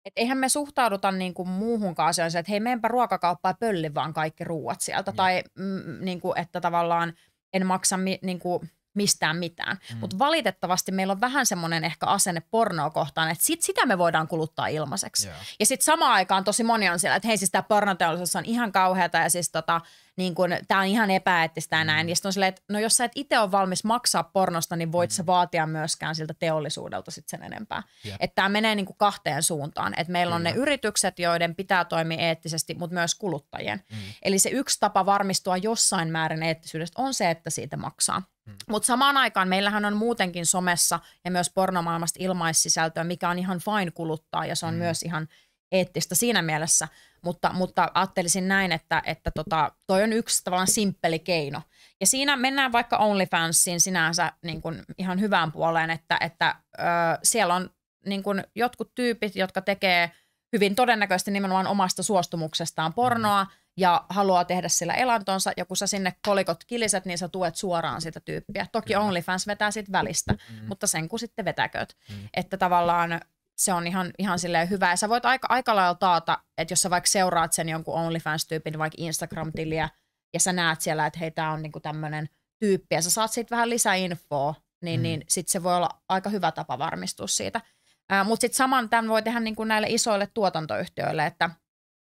[SPEAKER 2] Et eihän me suhtauduta niin kuin muuhunkaan asioihin, että hei, meenpä ruokakauppaan pölli vaan kaikki ruuat sieltä. Mm. Tai mm, niin kuin, että tavallaan en maksa, niin kuin, mistään mitään. Mm. Mutta valitettavasti meillä on vähän semmoinen ehkä asenne pornoa kohtaan, että sit sitä me voidaan kuluttaa ilmaiseksi. Yeah. Ja sitten samaan aikaan tosi moni on siellä, että hei siis tämä pornoteollisuus on ihan kauheata ja siis tota, niin kun, tää on ihan epäeettistä ja näin. Mm. Ja sitten on silleen, että no jos sä et itse ole valmis maksaa pornosta, niin voit mm. sä vaatia myöskään siltä teollisuudelta sit sen enempää. Yeah. Että tämä menee niinku kahteen suuntaan. Että meillä Kyllä. on ne yritykset, joiden pitää toimia eettisesti, mutta myös kuluttajien. Mm. Eli se yksi tapa varmistua jossain määrin eettisyydestä on se, että siitä maksaa. Mm. Mutta samaan aikaan meillähän on muutenkin somessa ja myös pornomaailmasta ilmaissisältöä, mikä on ihan fine kuluttaa ja se on mm. myös ihan eettistä siinä mielessä. Mutta, mutta ajattelisin näin, että, että tota, toi on yksi tavallaan simppeli keino. Ja siinä mennään vaikka OnlyFansiin sinänsä niin kun ihan hyvään puoleen, että, että ö, siellä on niin kun jotkut tyypit, jotka tekee hyvin todennäköisesti nimenomaan omasta suostumuksestaan pornoa, mm ja haluaa tehdä sillä elantonsa, ja kun sä sinne kolikot kiliset, niin sä tuet suoraan sitä tyyppiä. Toki Kyllä. OnlyFans vetää siitä välistä, mm, mm. mutta sen kun sitten vetäkööt. Mm. Että tavallaan se on ihan, ihan silleen hyvä, ja sä voit aika, aika lailla taata, että jos sä vaikka seuraat sen jonkun OnlyFans-tyypin vaikka Instagram-tiliä, ja sä näet siellä, että hei, tää on niinku tämmönen tyyppi, ja sä saat siitä vähän lisäinfoa, niin, mm. niin sit se voi olla aika hyvä tapa varmistua siitä. Mutta sitten saman tämän voi tehdä niin kuin näille isoille tuotantoyhtiöille, että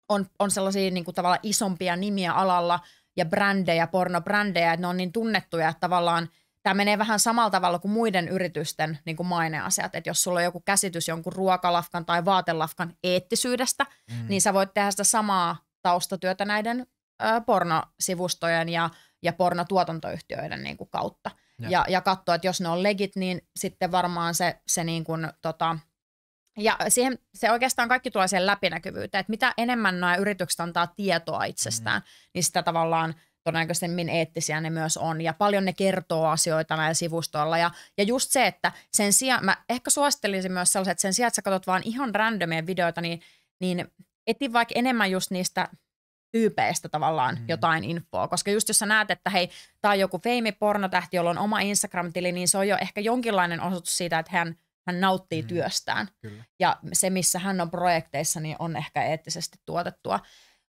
[SPEAKER 2] on, on sellaisia niin kuin tavallaan isompia nimiä alalla ja brändejä, pornobrändejä, että ne on niin tunnettuja, että tavallaan tämä menee vähän samalla tavalla kuin muiden yritysten niin kuin maineasiat. Että jos sulla on joku käsitys jonkun ruokalafkan tai vaatelafkan eettisyydestä, mm. niin sä voit tehdä sitä samaa taustatyötä näiden ö, pornosivustojen ja, ja pornotuotantoyhtiöiden niin kuin kautta. Ja, ja, ja katsoa, että jos ne on legit, niin sitten varmaan se, se niin kuin, tota, ja siihen, se oikeastaan kaikki tulee siihen läpinäkyvyyteen, että mitä enemmän nämä yritykset antaa tietoa itsestään, mm. niin sitä tavallaan todennäköisemmin eettisiä ne myös on. Ja paljon ne kertoo asioita näillä sivustoilla. Ja, ja just se, että sen sijaan, mä ehkä suosittelisin myös sellaiset, että sen sijaan, että sä katsot vaan ihan randomia videoita, niin, niin eti vaikka enemmän just niistä tyypeistä tavallaan mm. jotain infoa. Koska just jos sä näet, että hei, tää on joku feimi pornotähti, jolla on oma Instagram-tili, niin se on jo ehkä jonkinlainen osoitus siitä, että hän – hän nauttii mm. työstään. Kyllä. Ja se, missä hän on projekteissa, niin on ehkä eettisesti tuotettua.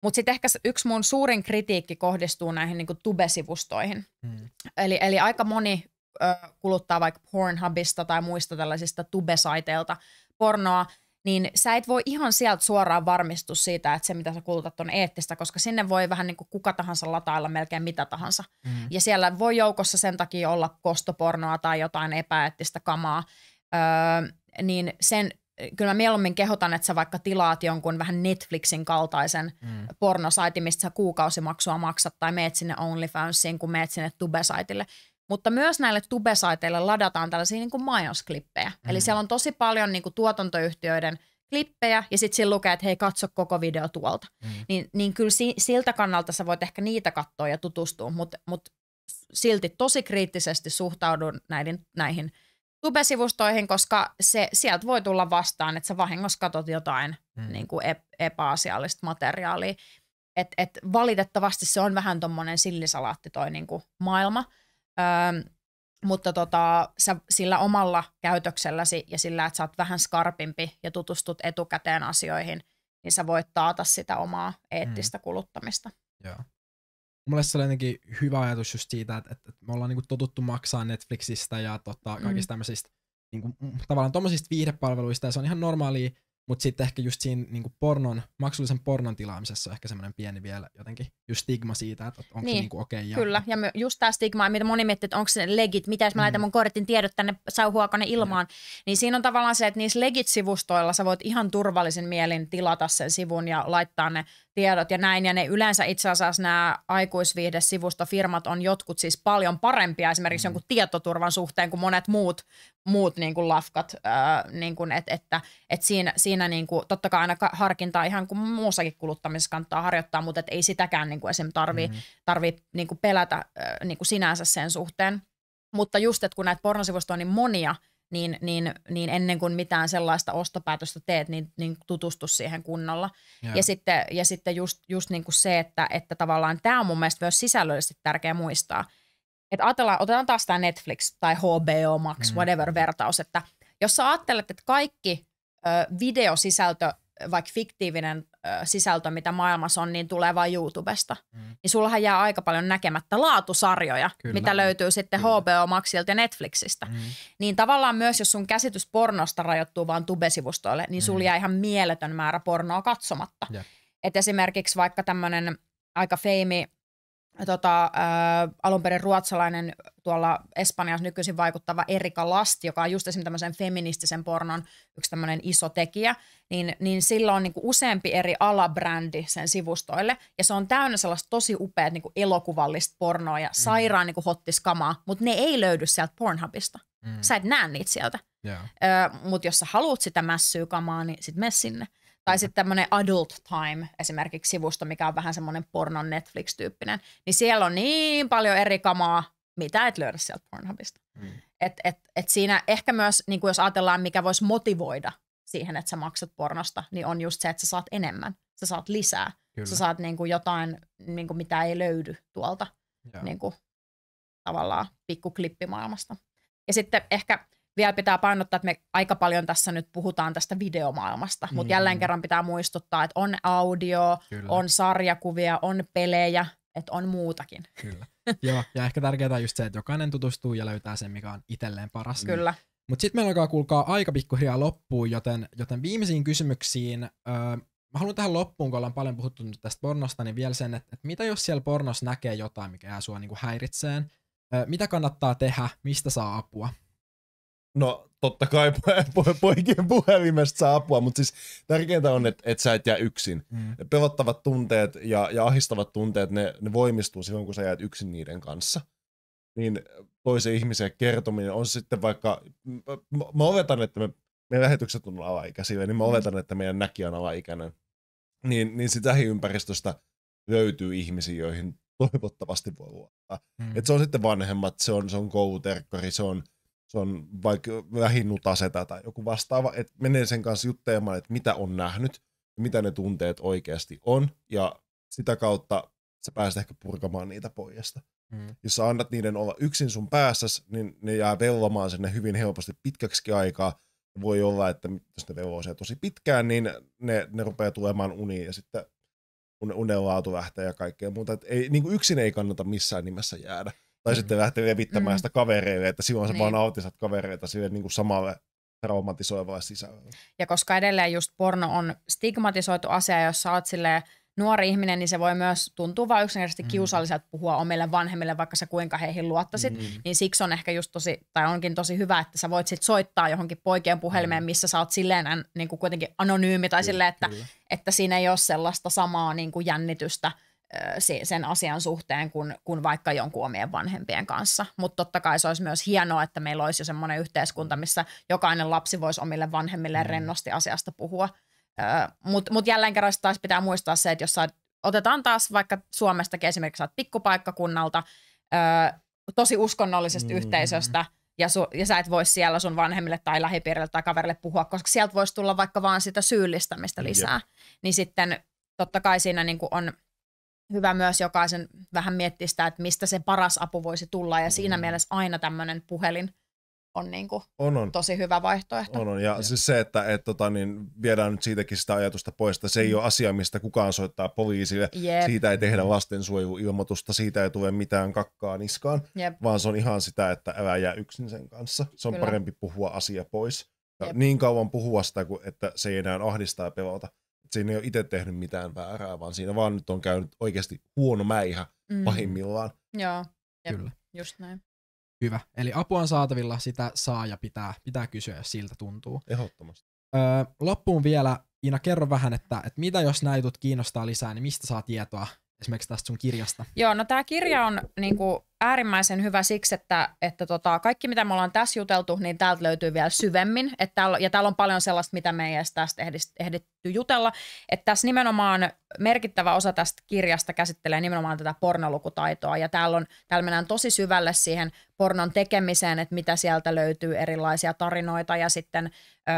[SPEAKER 2] Mutta sitten ehkä yksi mun suurin kritiikki kohdistuu näihin kuin niinku tube-sivustoihin. Mm. Eli, eli aika moni ö, kuluttaa vaikka Pornhubista tai muista tällaisista tube-saiteilta pornoa, niin sä et voi ihan sieltä suoraan varmistua siitä, että se mitä sä kulutat on eettistä, koska sinne voi vähän niin kuin kuka tahansa latailla melkein mitä tahansa. Mm. Ja siellä voi joukossa sen takia olla kostopornoa tai jotain epäeettistä kamaa öö, niin sen kyllä mä mieluummin kehotan, että sä vaikka tilaat jonkun vähän Netflixin kaltaisen mm. pornosaitin, mistä sä kuukausimaksua maksat, tai meet sinne OnlyFansiin, kun meet sinne Tube-saitille. Mutta myös näille Tube-saiteille ladataan tällaisia niin kuin mainosklippejä. Mm. Eli siellä on tosi paljon niin kuin tuotantoyhtiöiden klippejä, ja sitten siinä lukee, että hei, katso koko video tuolta. Mm. Niin, niin kyllä si- siltä kannalta sä voit ehkä niitä katsoa ja tutustua, mutta mut silti tosi kriittisesti suhtaudun näiden, näihin – Tube-sivustoihin, koska se, sieltä voi tulla vastaan, että sä vahingossa katot jotain mm. niin kuin ep- epäasiallista materiaalia. Et, et valitettavasti se on vähän tuommoinen sillisalaatti toi niin kuin maailma. Öö, mutta tota, sä sillä omalla käytökselläsi ja sillä, että sä oot vähän skarpimpi ja tutustut etukäteen asioihin, niin sä voit taata sitä omaa eettistä mm. kuluttamista. Joo
[SPEAKER 1] mulle se oli jotenkin hyvä ajatus just siitä, että, että me ollaan niinku totuttu maksaa Netflixistä ja tota, mm. kaikista niinku, mm. tämmöisistä kuin, tavallaan tommosista viihdepalveluista ja se on ihan normaalia, mutta sitten ehkä just siinä niinku pornon, maksullisen pornon tilaamisessa on ehkä semmoinen pieni vielä jotenkin just stigma siitä, että onko niin, se niin niinku okei. Okay Kyllä,
[SPEAKER 2] ja just tämä stigma, mitä moni miettii, että onko se legit, mitä jos mä mm. laitan mun kortin tiedot tänne sauhuakone ilmaan, mm. niin siinä on tavallaan se, että niissä legit-sivustoilla sä voit ihan turvallisen mielin tilata sen sivun ja laittaa ne tiedot ja näin. Ja ne yleensä itse asiassa nämä aikuisviihdesivustofirmat on jotkut siis paljon parempia esimerkiksi mm. jonkun tietoturvan suhteen kuin monet muut, muut niin kuin lafkat. Äh, niin kuin et, että et siinä, siinä niin kuin, totta kai aina harkintaa ihan kuin muussakin kuluttamisessa kannattaa harjoittaa, mutta et ei sitäkään niin kuin esimerkiksi tarvitse mm. Mm-hmm. tarvi, niin pelätä äh, niin kuin sinänsä sen suhteen. Mutta just, että kun näitä pornosivustoja on niin monia, niin, niin, niin ennen kuin mitään sellaista ostopäätöstä teet, niin, niin tutustu siihen kunnolla. Yeah. Ja sitten, ja sitten just, just niin kuin se, että, että tavallaan tämä on mun mielestä myös sisällöllisesti tärkeä muistaa. Että ajatellaan, otetaan taas tämä Netflix tai HBO Max, mm. whatever vertaus, että jos sä ajattelet, että kaikki ö, videosisältö, vaikka fiktiivinen sisältö, mitä maailmassa on, niin tulee vain YouTubesta. Mm. Niin sullahan jää aika paljon näkemättä laatusarjoja, Kyllä. mitä löytyy sitten Kyllä. HBO Maxilta ja Netflixistä. Mm. Niin tavallaan myös, jos sun käsitys pornosta rajoittuu vain tubesivustoille, niin sulla mm. jää ihan mieletön määrä pornoa katsomatta. Yeah. Et esimerkiksi vaikka tämmöinen aika feimi tota, äh, alun perin ruotsalainen tuolla Espanjassa nykyisin vaikuttava Erika Last, joka on just esimerkiksi tämmöisen feministisen pornon yksi tämmöinen iso tekijä, niin, niin sillä on niinku useampi eri alabrändi sen sivustoille, ja se on täynnä sellaista tosi upeat niinku elokuvallista pornoa ja mm. sairaan mm. niinku hottiskamaa, mutta ne ei löydy sieltä Pornhubista. Mm. Sä et näe niitä sieltä. Yeah. mutta jos sä haluat sitä mässyä kamaa, niin sit mene sinne tai sitten tämmöinen Adult Time esimerkiksi sivusto, mikä on vähän semmoinen porno Netflix-tyyppinen, niin siellä on niin paljon eri kamaa, mitä et löydä sieltä Pornhubista. Mm. Et, et, et siinä ehkä myös, niin kuin jos ajatellaan, mikä voisi motivoida siihen, että sä maksat pornosta, niin on just se, että sä saat enemmän, sä saat lisää, Kyllä. sä saat niin kuin jotain, niin kuin mitä ei löydy tuolta niin kuin, tavallaan pikkuklippimaailmasta. Ja sitten ehkä vielä pitää painottaa, että me aika paljon tässä nyt puhutaan tästä videomaailmasta, mutta mm. jälleen kerran pitää muistuttaa, että on audio, Kyllä. on sarjakuvia, on pelejä, että on muutakin. Kyllä.
[SPEAKER 1] Joo, ja ehkä tärkeää on just se, että jokainen tutustuu ja löytää sen, mikä on itselleen paras. Kyllä. Mutta sitten meillä alkaa kuulkaa aika pikkuhiljaa loppuun, joten, joten viimeisiin kysymyksiin, öö, mä haluan tähän loppuun, kun ollaan paljon puhuttu nyt tästä pornosta, niin vielä sen, että, että mitä jos siellä pornos näkee jotain, mikä jää sua niin häiritseen, öö, mitä kannattaa tehdä, mistä saa apua?
[SPEAKER 3] No totta kai poikien puhelimesta saa apua, mutta siis tärkeintä on, että, että sä et jää yksin. Mm. Pelottavat tunteet ja, ja ahistavat tunteet, ne, ne voimistuu silloin, kun sä jäät yksin niiden kanssa. Niin toisen ihmisen kertominen on sitten vaikka, mä, mä oletan, että me, meidän lähetykset on alaikäisiä, niin mä mm. oletan, että meidän näki on alaikäinen. Niin, niin sitä ympäristöstä löytyy ihmisiä, joihin toivottavasti voi luottaa. Mm. Et se on sitten vanhemmat, se on, se on kouluterkkari, se on se on vaikka lähinutase tai joku vastaava, että menee sen kanssa juttelemaan, että mitä on nähnyt, mitä ne tunteet oikeasti on, ja sitä kautta sä pääset ehkä purkamaan niitä pojasta. Mm. Jos sä annat niiden olla yksin sun päässä, niin ne jää vellomaan sinne hyvin helposti pitkäksi aikaa. Voi olla, että jos ne velloo se tosi pitkään, niin ne, ne rupeaa tulemaan uniin ja sitten unenlaatu lähtee ja kaikkea muuta. Et ei, niin kuin yksin ei kannata missään nimessä jäädä. Tai sitten mm. lähtee levittämään mm. sitä kavereille, että silloin sä niin. vaan autisat kavereita sille niin kuin samalle traumatisoivalle sisällölle.
[SPEAKER 2] Ja koska edelleen just porno on stigmatisoitu asia, jos sä oot silleen, nuori ihminen, niin se voi myös tuntua vain yksinkertaisesti mm. kiusalliselta puhua omille vanhemmille, vaikka sä kuinka heihin luottasit, Mm. Niin siksi on ehkä just tosi, tai onkin tosi hyvä, että sä voit sit soittaa johonkin poikien puhelimeen, mm. missä sä oot silleen niin kuin kuitenkin anonyymi tai silleen, että, että siinä ei ole sellaista samaa niin kuin jännitystä – sen asian suhteen kuin, kuin vaikka jonkun omien vanhempien kanssa. Mutta totta kai se olisi myös hienoa, että meillä olisi jo semmoinen yhteiskunta, missä jokainen lapsi voisi omille vanhemmille mm. rennosti asiasta puhua. Mutta mut jälleen kerran taas pitää muistaa se, että jos sä, otetaan taas vaikka Suomestakin esimerkiksi saat pikkupaikkakunnalta, tosi uskonnollisesta mm. yhteisöstä – ja, su, ja sä et voi siellä sun vanhemmille tai lähipiirille tai kaverille puhua, koska sieltä voisi tulla vaikka vaan sitä syyllistämistä lisää. Jep. Niin sitten totta kai siinä niin on hyvä myös jokaisen vähän miettiä sitä, että mistä se paras apu voisi tulla. Ja mm. siinä mielessä aina tämmöinen puhelin on, niin kuin on, on tosi hyvä vaihtoehto.
[SPEAKER 3] On, on. ja siis se, että et, tota, niin viedään nyt siitäkin sitä ajatusta pois, että se ei mm. ole asia, mistä kukaan soittaa poliisille, Jep. siitä ei tehdä lastensuojeluilmoitusta, siitä ei tule mitään kakkaa niskaan, Jep. vaan se on ihan sitä, että älä jää yksin sen kanssa. Se on Kyllä. parempi puhua asia pois. Ja niin kauan puhua sitä, että se ei enää ahdistaa ja pelota siinä ei ole itse tehnyt mitään väärää, vaan siinä vaan nyt on käynyt oikeasti huono mäihä mm. pahimmillaan.
[SPEAKER 2] Joo, jep, Kyllä. just näin.
[SPEAKER 3] Hyvä. Eli apua on saatavilla, sitä
[SPEAKER 1] saa ja pitää, pitää kysyä, jos siltä tuntuu. Ehdottomasti. Öö, loppuun vielä, Iina, kerro vähän, että, että mitä jos näitut kiinnostaa lisää, niin mistä saa tietoa esimerkiksi tästä sun kirjasta?
[SPEAKER 2] Joo, no tämä kirja on niinku, äärimmäisen hyvä siksi, että, että tota, kaikki mitä me ollaan tässä juteltu, niin täältä löytyy vielä syvemmin. Että täällä, ja täällä on paljon sellaista, mitä me ei edes tästä ehditty jutella. Että tässä nimenomaan merkittävä osa tästä kirjasta käsittelee nimenomaan tätä pornolukutaitoa. Ja täällä, on, täällä mennään tosi syvälle siihen pornon tekemiseen, että mitä sieltä löytyy erilaisia tarinoita ja sitten öö,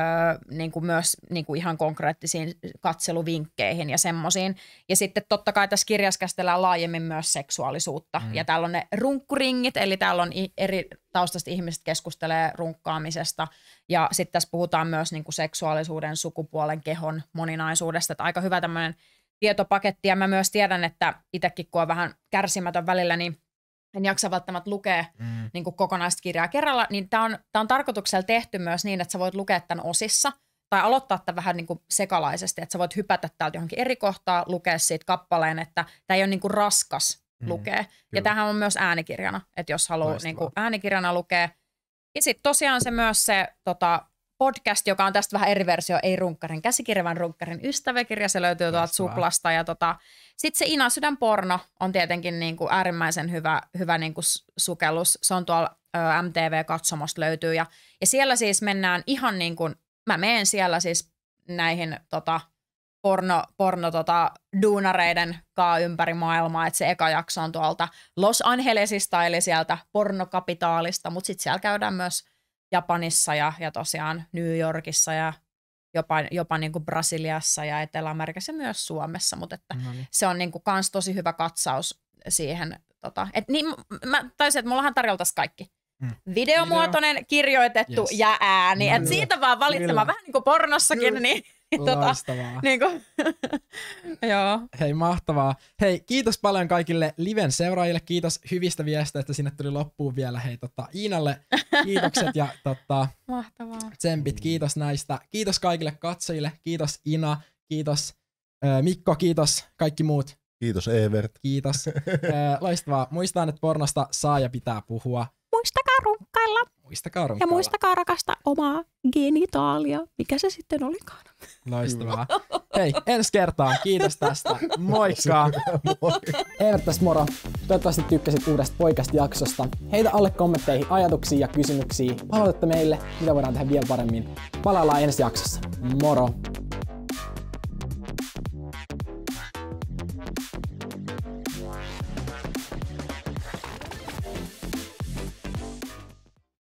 [SPEAKER 2] niin kuin myös niin kuin ihan konkreettisiin katseluvinkkeihin ja semmoisiin. Ja sitten totta kai tässä kirjassa käsitellään laajemmin myös seksuaalisuutta. Mm. Ja täällä on ne ru- runkkuringit, eli täällä on eri taustaiset ihmiset keskustelee runkkaamisesta. Ja sitten tässä puhutaan myös niin kuin seksuaalisuuden, sukupuolen, kehon moninaisuudesta. Että aika hyvä tämmöinen tietopaketti. Ja mä myös tiedän, että itsekin kun on vähän kärsimätön välillä, niin en jaksa välttämättä lukea mm. niin kuin kokonaista kirjaa kerralla, niin tämä on, tää on tarkoituksella tehty myös niin, että sä voit lukea tämän osissa tai aloittaa tämän vähän niin kuin sekalaisesti, että sä voit hypätä täältä johonkin eri kohtaan, lukea siitä kappaleen, että tämä ei ole niin kuin raskas mm, lukee. Ja tähän on myös äänikirjana, että jos haluaa niin kuin, äänikirjana lukea. Ja sitten tosiaan se myös se tota, podcast, joka on tästä vähän eri versio, ei runkkarin käsikirja, vaan runkkarin ystäväkirja. Se löytyy tuolta Suplasta. Ja tota, sitten se Ina sydän porno on tietenkin niin kuin äärimmäisen hyvä, hyvä niin kuin sukellus. Se on tuolla ö, MTV-katsomosta löytyy. Ja, ja siellä siis mennään ihan niin kuin, mä menen siellä siis näihin tota, porno, porno tota, duunareiden kaa ympäri maailmaa, että se eka jakso on tuolta Los Angelesista, eli sieltä pornokapitaalista, mutta sitten siellä käydään myös Japanissa ja, ja tosiaan New Yorkissa ja jopa, jopa niin kuin Brasiliassa ja Etelä-Amerikassa myös Suomessa, mutta että no niin. se on niin kuin kans tosi hyvä katsaus siihen. Tota, et niin, mä taisin, että mullahan tarjoltaisiin kaikki. Mm. Videomuotoinen, kirjoitettu yes. ja ääni. No, et niin. siitä vaan valitsemaan, vähän niin kuin pornossakin, Kyllä. niin niin, tota, loistavaa. Tota, niin
[SPEAKER 1] kuin, joo. Hei, mahtavaa. Hei, kiitos paljon kaikille liven seuraajille. Kiitos hyvistä viesteistä. Sinne tuli loppuun vielä. Hei, tota, Iinalle kiitokset ja tota, mahtavaa. tsempit. Mm. Kiitos näistä. Kiitos kaikille katsojille. Kiitos Ina. Kiitos äh, Mikko. Kiitos kaikki muut. Kiitos Evert. Kiitos. Äh, loistavaa. Muistan, että pornosta saa ja pitää puhua. Muistakaa rakastella. Muistakaa Ja
[SPEAKER 2] muistakaa rakastaa omaa genitaalia, mikä se sitten olikaan.
[SPEAKER 1] Loistavaa. Hei, ensi kertaan. Kiitos tästä. Moikka! Ehdottas moro. Toivottavasti tykkäsit uudesta poikasta jaksosta. Heitä alle kommentteihin ajatuksia ja kysymyksiä. Palautetta meille, mitä voidaan tehdä vielä paremmin. Palaillaan ensi jaksossa. Moro!